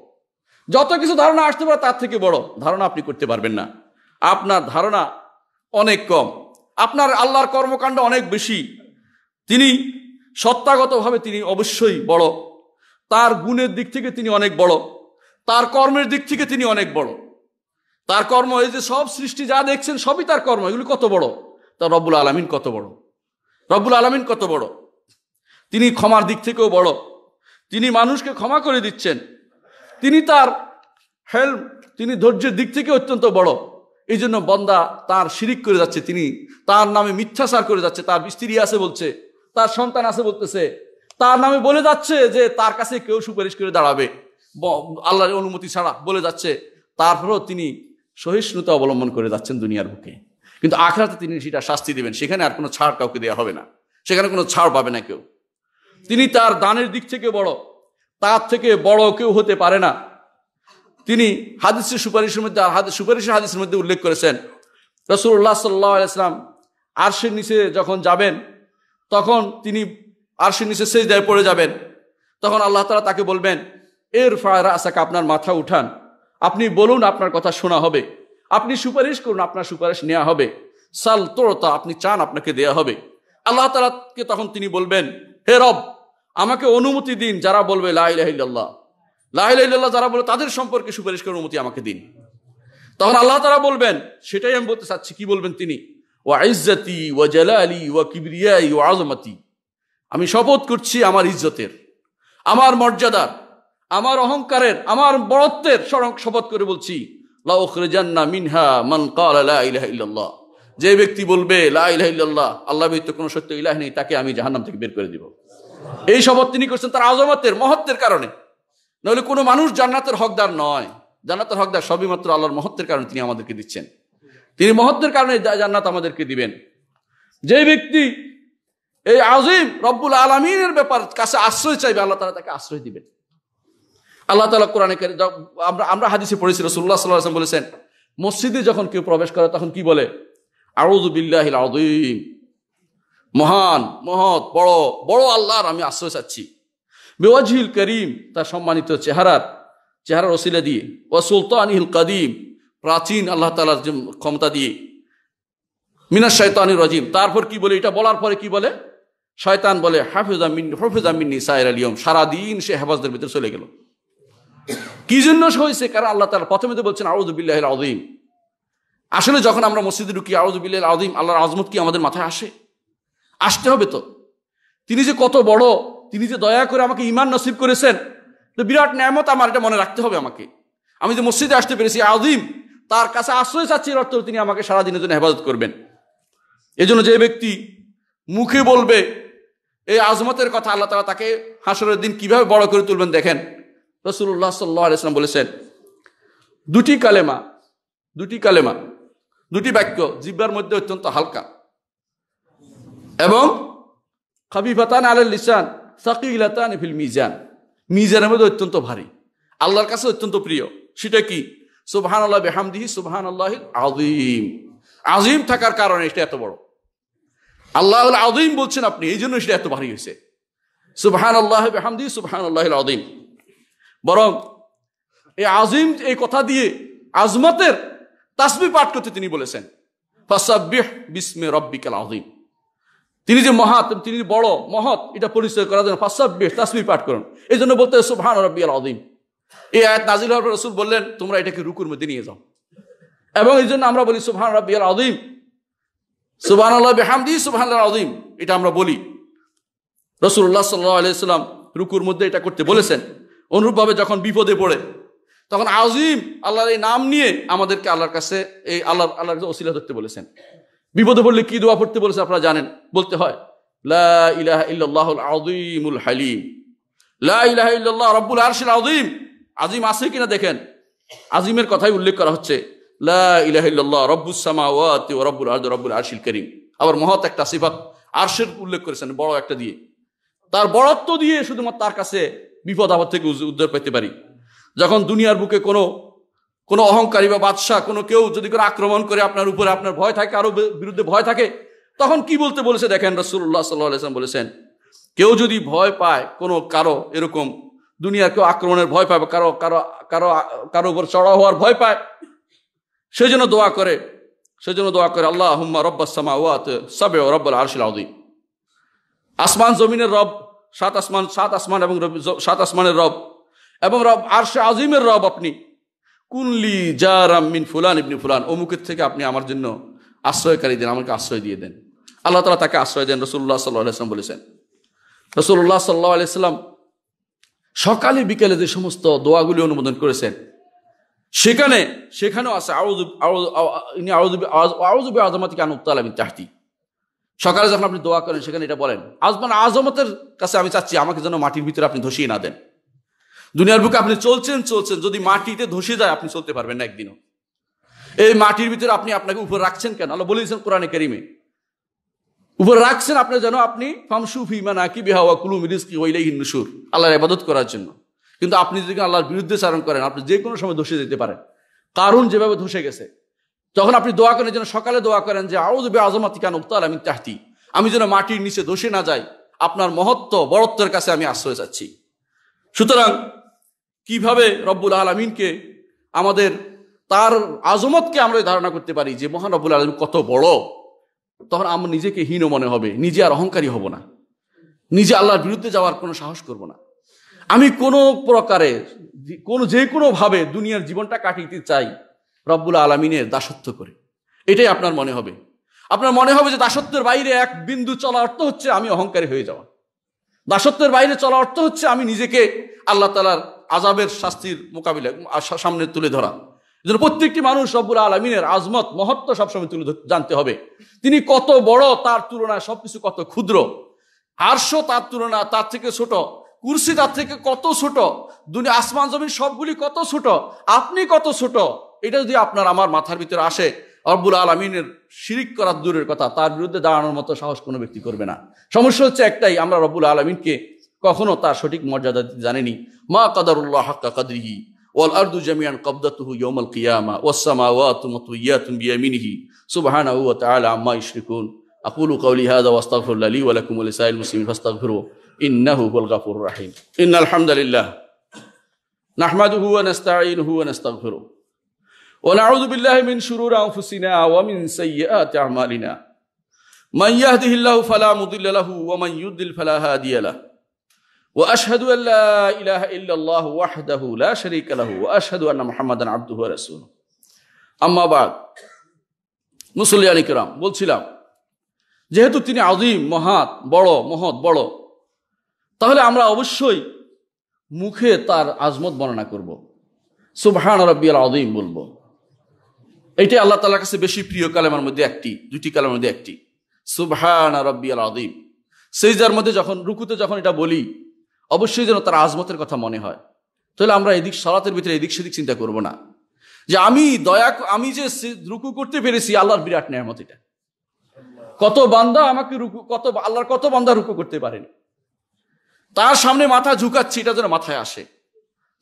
যত কিছু ধারণা আসতে পারে তার থেকে বড় ধারণা আপনি করতে পারবেন না আপনার ধারণা অনেক কম আপনার আল্লাহর কর্মকাণ্ড অনেক বেশি তিনি সত্তাগতভাবে তিনি অবশ্যই বড় তার গুণের দিক থেকে তিনি অনেক বড় তার কর্মের দিক থেকে তিনি অনেক বড় তার কর্ম এই যে সব সৃষ্টি যা দেখছেন সবই তার কর্ম এগুলি কত বড় তা রব্বুল আলমিন কত বড় রব্বুল আলমিন কত বড় তিনি ক্ষমার দিক থেকেও বড় তিনি মানুষকে ক্ষমা করে দিচ্ছেন তিনি তার হেল তিনি ধৈর্যের দিক থেকে অত্যন্ত বড় এই জন্য বন্দা তার শিরিক করে যাচ্ছে তিনি তার নামে মিথ্যাচার করে যাচ্ছে তার স্ত্রী আছে বলছে তার সন্তান আছে বলতেছে তার নামে বলে যাচ্ছে যে তার কাছে কেউ সুপারিশ করে দাঁড়াবে আল্লাহর অনুমতি ছাড়া বলে যাচ্ছে তারপরেও তিনি সহিষ্ণুতা অবলম্বন করে যাচ্ছেন দুনিয়ার বুকে কিন্তু আখড়াতে তিনি সেটা শাস্তি দেবেন সেখানে আর কোনো ছাড় কাউকে দেওয়া হবে না সেখানে কোনো ছাড় পাবে না কেউ তিনি তার দানের দিক থেকে বড় তার থেকে বড় কেউ হতে পারে না তিনি হাদিসের সুপারিশের মধ্যে সুপারিশের হাদিসের মধ্যে উল্লেখ করেছেন রসুল্লাহ সাল্লাহ আরশের নিচে যখন যাবেন তখন তিনি আরশের নিচে সেই দায় পড়ে যাবেন তখন আল্লাহ তালা তাকে বলবেন এর ফায়রা আসাকে আপনার মাথা উঠান আপনি বলুন আপনার কথা শোনা হবে আপনি সুপারিশ করুন আপনার সুপারিশ নেওয়া হবে সাল তোরতা আপনি চান আপনাকে দেয়া হবে আল্লাহ তালাকে তখন তিনি বলবেন হে রব আমাকে অনুমতি দিন যারা বলবে লাহিল্লাহ লাহিল্লাহ যারা বলবে তাদের সম্পর্কে সুপারিশ করার অনুমতি আমাকে দিন তখন আল্লাহ তারা বলবেন সেটাই আমি বলতে চাচ্ছি কি বলবেন তিনি ও ইজ্জাতি ও আলী ও কিবরিয়াই ও আজমাতি আমি শপথ করছি আমার ইজ্জতের আমার মর্যাদার আমার অহংকারের আমার বড়ত্বের শপথ করে বলছি মিনহা মান যে ব্যক্তি বলবে লা আল্লাহ ব্যতীত কোনো সত্য ইলাহ নেই তাকে আমি জাহান্নাম থেকে বের করে দিব এই শপথ তিনি করছেন তার আজমাতের মহত্বের কারণে নইলে কোনো মানুষ জান্নাতের হকদার নয় জান্নাতের হকদার সবই মাত্র আল্লাহর মহত্বের কারণে তিনি আমাদেরকে দিচ্ছেন তিনি মহত্বের কারণে জান্নাত আমাদেরকে দিবেন যে ব্যক্তি এই আজিম রব্বুল আলমিনের ব্যাপার কাছে আশ্রয় চাইবে আল্লাহ তালা তাকে আশ্রয় দিবেন আল্লাহ তালা কোরআনে আমরা আমরা হাদিসে পড়েছিল সুল্লাহ সাল্লাহ বলেছেন মসজিদে যখন কেউ প্রবেশ করে তখন কি বলে আউজ বিল্লাহিল আউদিম মহান মহৎ বড় বড় আল্লাহর আমি আশ্রয় চাচ্ছি বেওয়াজহিল করিম তার সম্মানিত চেহারার চেহারার ওসিলা দিয়ে ও ইহিল কাদিম প্রাচীন আল্লাহ তালার ক্ষমতা দিয়ে মিনার শয়তানি রাজিম তারপর কি বলে এটা বলার পরে কি বলে শয়তান বলে হাফেজা মিন হফেজা মিন্নি সায়ের আলিয়ম সারাদিন সে হেফাজদের ভিতরে চলে গেল কি জন্য হয়েছে কারণ আল্লাহ তালা প্রথমে তো বলছেন আউজবিল্লাহ আউদিম আসলে যখন আমরা মসজিদে ঢুকি আউজবিল্লাহ আউদিম আল্লাহর আজমত কি আমাদের মাথায় আসে আসতে হবে তো তিনি যে কত বড় তিনি যে দয়া করে আমাকে ইমান নসিব করেছেন তো বিরাট ন্যামত আমার এটা মনে রাখতে হবে আমাকে আমি যে মসজিদে আসতে পেরেছি আদিম তার কাছে আশ্রয় চাচ্ছি এর অর্থ তিনি আমাকে সারাদিনের জন্য হেফাজত করবেন এজন্য যে ব্যক্তি মুখে বলবে এই আজমতের কথা আল্লাহ তালা তাকে হাসরের দিন কিভাবে বড় করে তুলবেন দেখেন রসুল্লাহ সাল্লাহ ইসলাম বলেছেন দুটি কালেমা দুটি কালেমা দুটি বাক্য জিব্বার মধ্যে অত্যন্ত হালকা এবং খাবিফাতান আলের লিসান সাকিলাতান ফিল মিজান মিজানের মধ্যে অত্যন্ত ভারী আল্লাহর কাছে অত্যন্ত প্রিয় সেটা কি সুবহান আল্লাহ বেহামদিহি সুবহান আল্লাহ আজিম আজিম থাকার কারণে এটা এত বড় আল্লাহ আদিম বলছেন আপনি এই জন্য সেটা এত ভারী হয়েছে সুবহান আল্লাহ বেহামদিহি সুবহান আল্লাহ আদিম বরং এই আজিম এই কথা দিয়ে আজমতের তাসমি পাঠ করতে তিনি বলেছেন ফাসাব্বিহ বিসমে রব্বিকাল আজিম তিনি যে মহাত তিনি বড় মহৎ এটা পরিচয় করার জন্য ফাঁসাব্বিশ তাসমি পাঠ করুন এই জন্য বলতে সুফহান আল আদিম এই আয়াত নাজিল হওয়ার পর রসুল বললেন তোমরা এটাকে রুকুর মধ্যে নিয়ে যাও এবং এই জন্য আমরা বলি সুফহান আল আদিম সুবাহ আল্লাহ বেহামদি আল আদিম এটা আমরা বলি রসুল্লাহ সাল্লাহ আলিয়াল্লাম রুকুর মধ্যে এটা করতে বলেছেন অনুরূপভাবে যখন বিপদে পড়ে তখন আজিম আল্লাহর এই নাম নিয়ে আমাদেরকে আল্লাহর কাছে এই আল্লাহ আল্লাহর ওসিলা ধরতে বলেছেন বিপদে পড়লে কি দোয়া পড়তে বলেছে আপনারা জানেন বলতে হয় লা লা রব্বুল আজিম আছে কিনা দেখেন আজিমের কথাই উল্লেখ করা হচ্ছে লা রব্বুস ওয়া রব্বুল আবার মহৎ একটা সিফাত আরশের উল্লেখ করেছেন বড় একটা দিয়ে তার বড়ত্ব দিয়ে শুধুমাত্র তার কাছে বিপদ আপদ থেকে উদ্ধার পেতে পারি যখন দুনিয়ার বুকে কোনো কোনো অহংকারী বা বাদশাহ কোনো কেউ যদি করে আক্রমণ করে আপনার উপরে আপনার ভয় থাকে কারো বিরুদ্ধে ভয় থাকে তখন কি বলতে বলেছে দেখেন রসুল্লাহ সাল্লাম বলেছেন কেউ যদি ভয় পায় কোনো কারো এরকম দুনিয়ার কেউ আক্রমণের ভয় পায় বা কারো কারো কারো কারো উপর চড়া হওয়ার ভয় পায় সেই জন্য দোয়া করে সেই জন্য দোয়া করে আল্লাহ হুম্মা রব্বাসমা ওয়াত সবে রব্বাল আরশিল আউদি আসমান জমিনের রব সাত আসমান সাত আসমান এবং সাত আসমানের রব এবং রব আরশে আজিমের রব আপনি কুনলি যা রামিন ফুলান ইবনি ফুলান অমুকের থেকে আপনি আমার জন্য আশ্রয়কারী দেন আমাকে আশ্রয় দিয়ে দেন আল্লাহ তালা তাকে আশ্রয় দেন রসুল্লাহ সাল্লাম বলেছেন রসুল্লাহ সাল্লাহ আলাইসাল্লাম সকালে বিকেলে যে সমস্ত দোয়াগুলি অনুমোদন করেছেন সেখানে সেখানেও আছে আউজুবি আজমাতিকে আনুত্তাল আমি চাহতি সকালে যখন আপনি দোয়া করেন সেখানে এটা বলেন আজমান আজমতের কাছে আমি চাচ্ছি আমাকে যেন মাটির ভিতরে আপনি ধসিয়ে না দেন দুনিয়ার বুকে আপনি চলছেন চলছেন যদি মাটিতে ধসে যায় আপনি চলতে পারবেন না একদিনও এই মাটির ভিতরে আপনি আপনাকে উপর রাখছেন কেন আল্লাহ বলেছেন কোরআনে কারিমে উপর রাখছেন আপনি যেন আপনি ফামসুফি ইমান আকি বিহাওয়া কুলুম রিস্কি ওইলাই আল্লাহর ইবাদত করার জন্য কিন্তু আপনি যদি আল্লাহর বিরুদ্ধে চারণ করেন আপনি যে কোনো সময় ধসে যেতে পারেন কারণ যেভাবে ধসে গেছে তখন আপনি দোয়া করেন যেন সকালে দোয়া করেন যে আউজ বে আজমাতি কান উক্তাল আমি তাহতি আমি যেন মাটির নিচে ধসে না যাই আপনার মহত্ব বড়ত্বের কাছে আমি আশ্রয় চাচ্ছি সুতরাং কিভাবে রব্বুল আলমিনকে আমাদের তার আজমতকে আমরা ধারণা করতে পারি যে মহান রব্বুল আলম কত বড় তখন আমার নিজেকে হীন মনে হবে নিজে আর অহংকারী হব না নিজে আল্লাহর বিরুদ্ধে যাওয়ার কোনো সাহস করব না আমি কোনো প্রকারে কোনো যে কোনোভাবে দুনিয়ার জীবনটা কাটিতে চাই রব্বুল আলমিনের দাসত্ব করে এটাই আপনার মনে হবে আপনার মনে হবে যে দাসত্বের বাইরে এক বিন্দু চলা অর্থ হচ্ছে আমি অহংকারী হয়ে যাওয়া দাসত্বের বাইরে চলা অর্থ হচ্ছে আমি নিজেকে আল্লাহ তালার আজাবের শাস্তির মোকাবিলা সামনে তুলে ধরা যেন প্রত্যেকটি মানুষ রব্বুল আলমিনের আজমত মহত্ব সবসময় তুলে জানতে হবে তিনি কত বড় তার তুলনায় সবকিছু কত ক্ষুদ্র আরশো তার তুলনা তার থেকে ছোট কুর্সি তার থেকে কত ছোট দুনিয়া আসমান জমিন সবগুলি কত ছোট আপনি কত ছোট এটা যদি আপনার আমার মাথার ভিতরে আসে অব্বুল আলমিনের শিরিক করার দূরের কথা তার বিরুদ্ধে দাঁড়ানোর মতো সাহস কোনো ব্যক্তি করবে না সমস্যা হচ্ছে একটাই আমরা রব্বুল আলমিনকে কখনো তার সঠিক মর্যাদা জানেনি মা কাদারুল্লাহ হাক্কা কাদরিহি ওয়াল আরদু জামিয়ান কবদাতুহু ইয়াউমাল কিয়ামা ওয়াস সামাওয়াতু মুতাইয়াতুন বিয়ামিনিহি সুবহানাহু ওয়া তাআলা আম্মা ইশরিকুন আকুলু কাউলি হাযা ওয়াস্তাগফিরু লি ওয়া লাকুম ওয়া লিসাইল মুসলিমিন ফাস্তাগফিরু إنه هو الغفور الرحيم إن الحمد لله نحمده ونستعينه ونستغفره ونعوذ بالله من شرور أنفسنا ومن سيئات أعمالنا من يهده الله فلا مضل له ومن يضلل فلا هادي له واشهد ان لا اله الا الله وحده لا شريك له واشهد ان محمدا عبده ورسوله আম্মা বাদ মুসলিয়ানি কিরাম বলছিলাম যেহেতু তিনি আজিম মহাত বড় মহৎ বড় তাহলে আমরা অবশ্যই মুখে তার আজমত বর্ণনা করব সুবহান রব্বিয়াল আজিম বলবো এটাই আল্লাহ তালার কাছে বেশি প্রিয় কালেমার মধ্যে একটি দুটি কালেমার মধ্যে একটি সুবহান রব্বিয়াল আজিম সেই যার মধ্যে যখন রুকুতে যখন এটা বলি অবশ্যই যেন তার আজমতের কথা মনে হয় তাহলে আমরা এদিক সালাতের ভিতরে এদিক সেদিক চিন্তা করব না যে আমি দয়া আমি যে রুকু করতে পেরেছি আল্লাহর বিরাট নেয়ামত এটা কত বান্দা আমাকে রুকু কত আল্লাহর কত বান্দা রুকু করতে পারেনি তার সামনে মাথা ঝুঁকাচ্ছি এটা যেন মাথায় আসে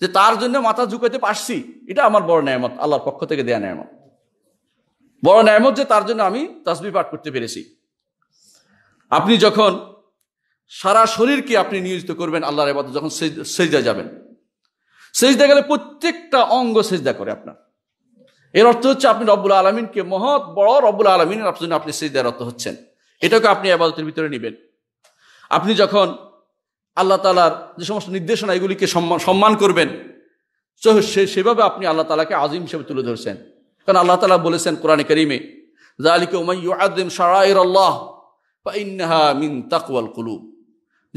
যে তার জন্য মাথা ঝুঁকাতে পারছি এটা আমার বড় নেয়ামত আল্লাহর পক্ষ থেকে দেয়া নেয়ামত বড় নেয়ামত যে তার জন্য আমি তাসবি পাঠ করতে পেরেছি আপনি যখন সারা শরীরকে আপনি নিয়োজিত করবেন আল্লাহর আবাদ যখন সেজদা যাবেন সেজদা গেলে প্রত্যেকটা অঙ্গ সেজদা করে আপনার এর অর্থ হচ্ছে আপনি রব্বুল আলমিনকে মহৎ বড় রব্বুল আলমিনের জন্য আপনি সেজদার অর্থ হচ্ছেন এটাকে আপনি আবাদতের ভিতরে নেবেন আপনি যখন আল্লাহ তালার যে সমস্ত নির্দেশনা এগুলিকে সম্মান করবেন সেভাবে আপনি আল্লাহ তালাকে আজিম হিসেবে তুলে ধরছেন কারণ আল্লাহ তালা বলেছেন কোরআনে করিমে জালিকে ওমাই আদিম সারাইর আল্লাহ ইন্নাহা মিন তাকুয়াল কুলুব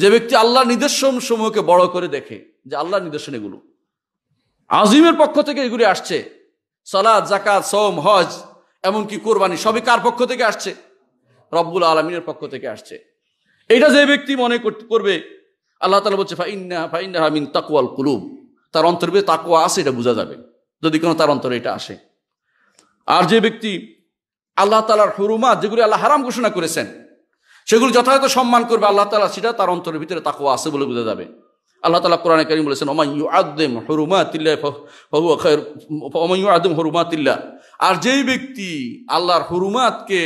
যে ব্যক্তি আল্লাহ নিদর্শন সমূহকে বড় করে দেখে যে আল্লাহ নিদর্শন এগুলো আজিমের পক্ষ থেকে এগুলি আসছে সালাদ জাকাত সোম হজ এমনকি কোরবানি সবই কার পক্ষ থেকে আসছে রব্বুল আলমিনের পক্ষ থেকে আসছে এটা যে ব্যক্তি মনে করবে আল্লাহ তালা বলছে ফাইন্না হামিন তাকুয়াল কুলুব তার অন্তর্বে তাকুয়া আছে এটা বোঝা যাবে যদি কোনো তার অন্তরে এটা আসে আর যে ব্যক্তি আল্লাহ তালার হুরুমা যেগুলি আল্লাহ হারাম ঘোষণা করেছেন সেগুলো যথাযথ সম্মান করবে আল্লাহ তালা সেটা তার অন্তরের ভিতরে তাকে আছে বলে বোঝা যাবে আল্লাহ তালা কোরআন করিম বলেছেন আদম হরুমা তিল্লা আর যেই ব্যক্তি আল্লাহর হরুমাতকে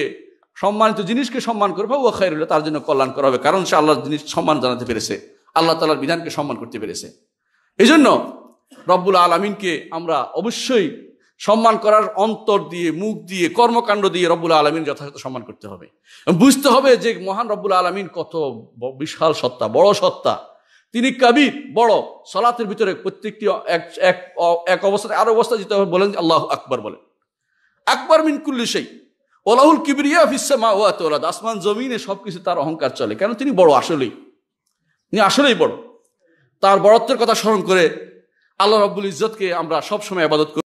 সম্মানিত জিনিসকে সম্মান করবে ও খায়রুল্লাহ তার জন্য কল্যাণ করা হবে কারণ সে আল্লাহর জিনিস সম্মান জানাতে পেরেছে আল্লাহ তালার বিধানকে সম্মান করতে পেরেছে এই জন্য রব্বুল আলমিনকে আমরা অবশ্যই সম্মান করার অন্তর দিয়ে মুখ দিয়ে কর্মকাণ্ড দিয়ে রব্বুল আলমিন যথাযথ সম্মান করতে হবে বুঝতে হবে যে মহান রব্বুল আলমিন কত বিশাল সত্তা বড় সত্তা তিনি কাবির বড় সলাতের ভিতরে প্রত্যেকটি এক অবস্থা আরো অবস্থা যেতে হবে বলেন আল্লাহ আকবর বলেন আকবর কুল্লি সেই ওলাহুল কিবরিয়া মা ওয়াত ওলাদ আসমান জমিনে সবকিছু তার অহংকার চলে কেন তিনি বড় আসলেই তিনি আসলেই বড় তার বড়ত্বের কথা স্মরণ করে আল্লাহ রব্বুল ইজ্জতকে আমরা সবসময় আবাদত করি